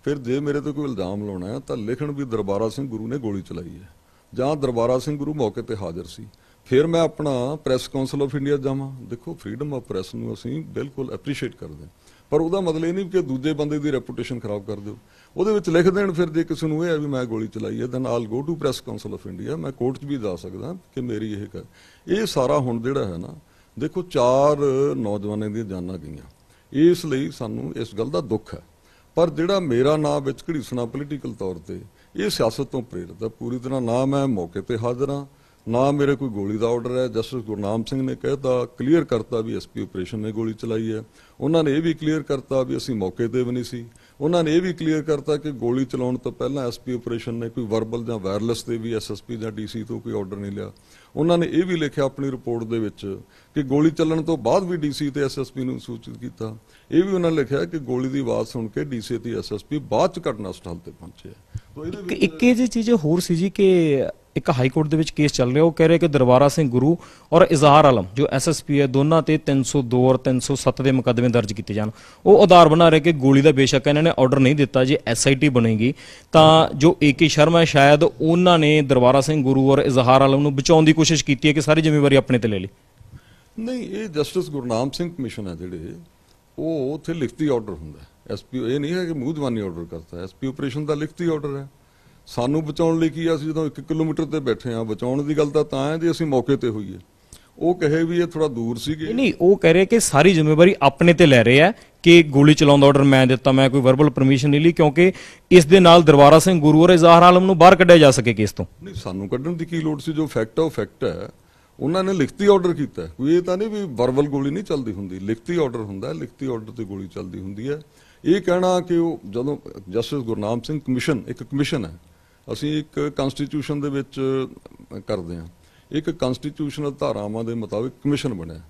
ਫਿਰ ਜੇ ਮੇਰੇ ਤੇ ਕੋਈ ਇਲਜ਼ਾਮ ਲਾਉਣਾ ਹੈ ਤਾਂ ਲਿਖਣ ਵੀ ਦਰਬਾਰਾ ਸਿੰਘ ਗੁਰੂ ਨੇ ਗੋਲੀ ਚਲਾਈ ਹੈ ਜਾਂ ਦਰਬਾਰਾ ਸਿੰਘ ਗੁਰੂ ਮੌਕੇ ਤੇ ਹਾਜ਼ਰ ਸੀ ਫਿਰ ਮੈਂ ਆਪਣਾ ਪ੍ਰੈਸ ਕਾਉਂਸਲ ਆਫ ਇੰਡੀਆ ਜਾਵਾਂ ਦੇਖੋ ਫਰੀडम ਆਫ ਪ੍ਰੈਸ ਨੂੰ ਅਸੀਂ ਬਿਲਕੁਲ ਐਪਰੀਸ਼ੀਏਟ ਕਰਦੇ ਹਾਂ ਪਰ ਉਹਦਾ ਮਤਲਬ ਇਹ ਨਹੀਂ ਕਿ ਦੂਜੇ ਬੰਦੇ ਦੀ ਰੈਪਿਊਟੇਸ਼ਨ ਖਰਾਬ ਕਰ ਦਿਓ ਉਹਦੇ ਵਿੱਚ ਲਿਖ ਦੇਣ ਫਿਰ ਜੇ ਕਿਸੇ ਨੂੰ ਇਹ ਹੈ ਵੀ ਮੈਂ ਗੋਲੀ ਚਲਾਈ ਹੈ then all go to press council of India ਮੈਂ ਕੋਰਟ 'ਚ ਵੀ ਜਾ ਸਕਦਾ ਕਿ ਮੇਰੀ ਇਹ ਕਰ ਇਹ ਸਾਰਾ ਹੁਣ ਜਿਹੜਾ ਹੈ ਨਾ ਦੇਖੋ ਚਾਰ ਨੌਜਵਾਨਾਂ ਦੀਆਂ ਜਾਨਾਂ ਗਈਆਂ ਇਸ ਲਈ ਸਾਨੂੰ ਇਸ ਗੱਲ ਦਾ ਦੁੱਖ ਹੈ ਪਰ ਜਿਹੜਾ ਮੇਰਾ ਨਾਮ ਵਿੱਚ ਘੜੀਸਣਾ ਪੋਲੀਟੀਕਲ ਤੌਰ ਤੇ ਇਹ ਸਿਆਸਤ ਤੋਂ ਪ੍ਰੇਰਿਤ ਹੈ ਪੂਰੀ ਤਰ੍ਹਾਂ ਨਾ ਮੈਂ ਮੌਕੇ ਤੇ ਹਾਜ਼ਰ ਹਾਂ ਨਾ ਮੇਰੇ ਕੋਈ ਗੋਲੀ ਦਾ ਆਰਡਰ ਹੈ ਜਸਟਿਸ ਗੁਰਨਾਮ ਸਿੰਘ ਨੇ ਕਹਿਤਾ ਕਲੀਅਰ ਕਰਤਾ ਵੀ ਐਸਪੀ ਆਪਰੇਸ਼ਨ ਨੇ ਗੋਲੀ ਚਲਾਈ ਹੈ ਉਹਨਾਂ ਨੇ ਇਹ ਵੀ ਕਲੀਅਰ ਕਰਤਾ ਵੀ ਅਸੀਂ ਮੌਕੇ ਤੇ ਵੀ ਨਹੀਂ ਸੀ ਉਹਨਾਂ ਨੇ ਇਹ ਵੀ ਕਲੀਅਰ ਕਰਤਾ ਕਿ ਗੋਲੀ ਚਲਾਉਣ ਤੋਂ ਪਹਿਲਾਂ ਐਸਪੀ ਆਪਰੇਸ਼ਨ ਨੇ ਕੋਈ ਵਰਬਲ ਜਾਂ ਵਾਇਰਲੈਸ ਤੇ ਵੀ ਐਸਐਸਪੀ ਜਾਂ ਡੀਸੀ ਤੋਂ ਕੋਈ ਆਰਡਰ ਨਹੀਂ ਲਿਆ ਉਹਨਾਂ ਨੇ ਇਹ ਵੀ ਲਿਖਿਆ ਆਪਣੀ ਰਿਪੋਰਟ ਦੇ ਵਿੱਚ ਕਿ ਗੋਲੀ ਚੱਲਣ ਤੋਂ ਬਾਅਦ ਵੀ ਡੀਸੀ ਤੇ ਐਸਐਸਪੀ ਨੂੰ ਸੂਚਿਤ ਕੀਤਾ ਇਹ ਵੀ ਉਹਨਾਂ ਨੇ ਲਿਖਿਆ ਕਿ ਗੋਲੀ ਦੀ ਆਵਾਜ਼ ਸੁਣ ਕੇ ਡੀਸੀ ਤੇ ਐਸਐਸਪੀ ਬਾਅਦ ਚ ਘਟਨਾ ਸਥਲ ਤੇ ਪਹੁੰਚੇ ਤਾਂ ਇਹਦੇ ਵਿੱਚ ਇੱਕ ਇਹ ਚੀਜ਼ ਹੋਰ ਸੀ ਜੀ ਕਿ ਇੱਕ ਹਾਈ ਕੋਰਟ ਦੇ ਵਿੱਚ ਕੇਸ ਚੱਲ ਰਿਹਾ ਉਹ ਕਹਿ ਰਿਹਾ ਕਿ ਦਰਬਾਰਾ ਸਿੰਘ ਗੁਰੂ ਔਰ ਇਜ਼ਹਾਰ ਆਲਮ ਜੋ ਐਸਐਸਪੀ ਹੈ ਦੋਨਾਂ ਤੇ 302 ਔਰ 307 ਦੇ ਮੁਕੱਦਮੇ ਦਰਜ ਕੀਤੇ ਜਾਣ ਉਹ ਆਧਾਰ ਬਣਾ ਰਿਹਾ ਕਿ ਗੋਲੀ ਦਾ ਬੇਸ਼ੱਕ ਇਹਨਾਂ ਨੇ ਆਰਡਰ ਨਹੀਂ ਦਿੱਤਾ ਜੇ ਐਸਆਈਟੀ ਬਣੇਗੀ ਤਾਂ ਜੋ ਏਕੇ ਸ਼ਰਮਾ ਸ਼ਾਇਦ ਉਹਨਾਂ ਨੇ ਦਰਬਾਰਾ ਸਿੰਘ ਗੁਰੂ ਔਰ ਇਜ਼ਹਾਰ ਆਲਮ ਨੂੰ ਬਚਾਉਣ ਦੀ ਕੋਸ਼ਿਸ਼ ਕੀਤੀ ਹੈ ਕਿ ਸਾਰੀ ਜ਼ਿੰਮੇਵਾਰੀ ਆਪਣੇ ਤੇ ਲੈ ਲਈ ਨਹੀਂ ਇਹ ਜਸਟਿਸ ਗੁਰਨਾਮ ਸਿੰਘ ਕਮਿਸ਼ਨ ਹੈ ਜਿਹੜੇ ਉਹ ਉੱਥੇ ਲਿਖਤੀ ਆਰਡਰ ਹੁੰਦਾ ਐਸਪੀ ਇਹ ਨਹੀਂ ਹੈ ਕਿ ਮੂਹ ਦਵਾਨੀ ਆਰਡਰ ਕਰਤਾ ਐਸਪੀ ਆਪਰੇਸ਼ਨ ਦਾ ਲਿਖਤੀ ਆਰਡਰ ਹੈ ਸਾਨੂੰ ਬਚਾਉਣ ਲਈ ਕੀ ਅਸੀਂ ਜਦੋਂ 1 ਕਿਲੋਮੀਟਰ ਤੇ ਬੈਠੇ ਆ ਬਚਾਉਣ ਦੀ ਗੱਲ ਤਾਂ ਤਾਂ ਹੈ ਜੇ ਅਸੀਂ ਮੌਕੇ ਤੇ ਹੋਈਏ ਉਹ ਕਹੇ ਵੀ ਇਹ ਥੋੜਾ ਦੂਰ ਸੀਗੇ ਨਹੀਂ ਉਹ ਕਹਿ ਰਿਹਾ ਕਿ ਸਾਰੀ ਜ਼ਿੰਮੇਵਾਰੀ ਆਪਣੇ ਤੇ ਲੈ ਰਿਹਾ ਕਿ ਗੋਲੀ ਚਲਾਉਣ ਦਾ ਆਰਡਰ ਮੈਂ ਦਿੱਤਾ ਮੈਂ ਕੋਈ ਵਰਬਲ ਪਰਮਿਸ਼ਨ ਨਹੀਂ ਲਈ ਕਿਉਂਕਿ ਇਸ ਦੇ ਨਾਲ ਦਰਬਾਰਾ ਸਿੰਘ ਗੁਰੂ ਔਰ ਜ਼ਾਹਰ ਆਲਮ ਨੂੰ ਬਾਹਰ ਕੱਢਿਆ ਜਾ ਸਕੇ ਕੇਸ ਤੋਂ ਨਹੀਂ ਸਾਨੂੰ ਕੱਢਣ ਦੀ ਕੀ ਲੋੜ ਸੀ ਜੋ ਫੈਕਟ ਆ ਫੈਕਟ ਹੈ ਉਹਨਾਂ ਨੇ ਲਿਖਤੀ ਆਰਡਰ ਕੀਤਾ ਕੋਈ ਇਹ ਤਾਂ ਨਹੀਂ ਵੀ ਵਰਬਲ ਗੋਲੀ ਨਹੀਂ ਚੱਲਦੀ ਹੁੰਦੀ ਲਿਖਤੀ ਆਰਡਰ ਹੁੰਦਾ ਲਿਖਤੀ ਆਰਡਰ ਤੇ ਗੋਲੀ ਚੱਲਦੀ ਹੁੰਦੀ ਹੈ ਇਹ ਕਹਿਣਾ ਕਿ ਉਹ ਜਦੋਂ ਜਸਟਿਸ ਗੁਰਨਾਮ ਸਿੰਘ ਕਮਿਸ਼ਨ ਇੱਕ ਕਮਿਸ਼ਨ ਹੈ ਅਸੀਂ ਇੱਕ ਕਨਸਟੀਟਿਊਸ਼ਨ ਦੇ ਵਿੱਚ ਕਰਦੇ ਹਾਂ ਇੱਕ ਕਨਸਟੀਟਿਊਸ਼ਨਲ ਧਾਰਾਵਾਂ ਦੇ ਮੁਤਾਬਿਕ ਕਮਿਸ਼ਨ ਬਣਿਆ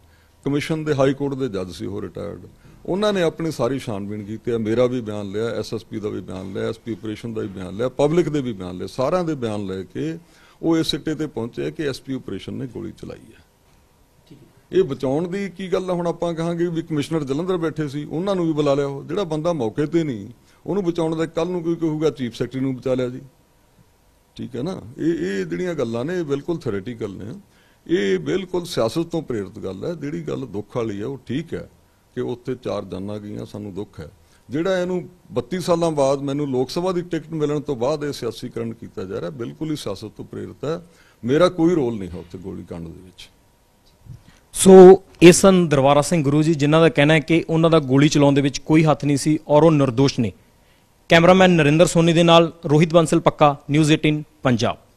ਕਮਿਸ਼ਨ ਦੇ ਹਾਈ ਕੋਰਟ ਦੇ ਜੱਜ ਸੀ ਉਹ ਰਿਟਾਇਰਡ ਉਹਨਾਂ ਨੇ ਆਪਣੀ ਸਾਰੀ ਸ਼ਾਨਬੀਨ ਕੀਤੀ ਹੈ ਮੇਰਾ ਵੀ ਬਿਆਨ ਲਿਆ ਐਸਐਸਪੀ ਦਾ ਵੀ ਬਿਆਨ ਲਿਆ ਐਸਪੀ ਆਪਰੇਸ਼ਨ ਦਾ ਵੀ ਬਿਆਨ ਲਿਆ ਪਬਲਿਕ ਦੇ ਵੀ ਬਿਆਨ ਲਿਆ ਸਾਰਿਆਂ ਦੇ ਬਿਆਨ ਲੈ ਕੇ ਉਹ ਇਸ ਸਿੱਟੇ ਤੇ ਪਹੁੰਚੇ ਕਿ ਐਸਪੀ ਆਪਰੇਸ਼ਨ ਨੇ ਗੋਲੀ ਚਲਾਈ ਹੈ ਇਹ ਬਚਾਉਣ ਦੀ ਕੀ ਗੱਲ ਹੁਣ ਆਪਾਂ ਕਹਾਂਗੇ ਵੀ ਕਮਿਸ਼ਨਰ ਜਲੰਧਰ ਬੈਠੇ ਸੀ ਉਹਨਾਂ ਨੂੰ ਵੀ ਬੁਲਾ ਲਿਆ ਉਹ ਜਿਹੜਾ ਬੰਦਾ ਮੌਕੇ ਤੇ ਨਹੀਂ ਉਹਨੂੰ ਬਚਾਉਣ ਦਾ ਕੱਲ ਨੂੰ ਕੋਈ ਕਹੂਗਾ ਚੀਫ ਸੈਕਟਰੀ ਨੂੰ ਬਚਾ ਲਿਆ ਜੀ ਠੀਕ ਹੈ ਨਾ ਇਹ ਇਹ ਜਿਹੜੀਆਂ ਗੱਲਾਂ ਨੇ ਬਿਲਕੁਲ ਥਿਓਰੀਟੀਕਲ ਨੇ ਇਹ ਬਿਲਕੁਲ ਸਿਆਸਤ ਤੋਂ ਪ੍ਰੇਰਿਤ ਗੱਲ ਹੈ ਜਿਹੜੀ ਗੱਲ ਦੁੱਖ ਵਾਲੀ ਹੈ ਉਹ ਠੀਕ ਹੈ ਕਿ ਉੱਥੇ ਚਾਰ ਜਾਨਾਂ ਗਈਆਂ ਸਾਨੂੰ ਦੁੱਖ ਹੈ ਜਿਹੜਾ ਇਹਨੂੰ 32 ਸਾਲਾਂ ਬਾਅਦ ਮੈਨੂੰ ਲੋਕ ਸਭਾ ਦੀ ਟਿਕਟ ਮਿਲਣ ਤੋਂ ਬਾਅਦ ਇਹ ਸਿਆਸੀਕਰਨ ਕੀਤਾ ਜਾ ਰਿਹਾ ਬਿਲਕੁਲ ਹੀ ਸਿਆਸਤ ਤੋਂ ਪ੍ਰੇਰਿਤ ਹੈ ਮੇਰਾ ਕੋਈ ਰੋਲ ਨਹੀਂ ਹੈ ਉੱਥੇ ਗੋਲੀकांड ਦੇ ਵਿੱਚ ਸੋ ਇਸਨ ਦਰਬਾਰਾ ਸਿੰਘ ਗੁਰੂ ਜੀ ਜਿਨ੍ਹਾਂ ਦਾ ਕਹਿਣਾ ਹੈ ਕਿ ਉਹਨਾਂ ਦਾ ਗੋਲੀ ਚਲਾਉਣ ਦੇ ਵਿੱਚ ਕੋਈ ਹੱਥ ਨਹੀਂ ਸੀ ਔਰ ਉਹ ਨਿਰਦੋਸ਼ ਨੇ ਕੈਮਰਾਮੈਨ ਨਰਿੰਦਰ ਸੋਨੀ ਦੇ ਨਾਲ ਰੋਹਿਤ ਬੰਸਲ ਪੱਕਾ ਨਿਊਜ਼ 18 ਪੰਜਾਬ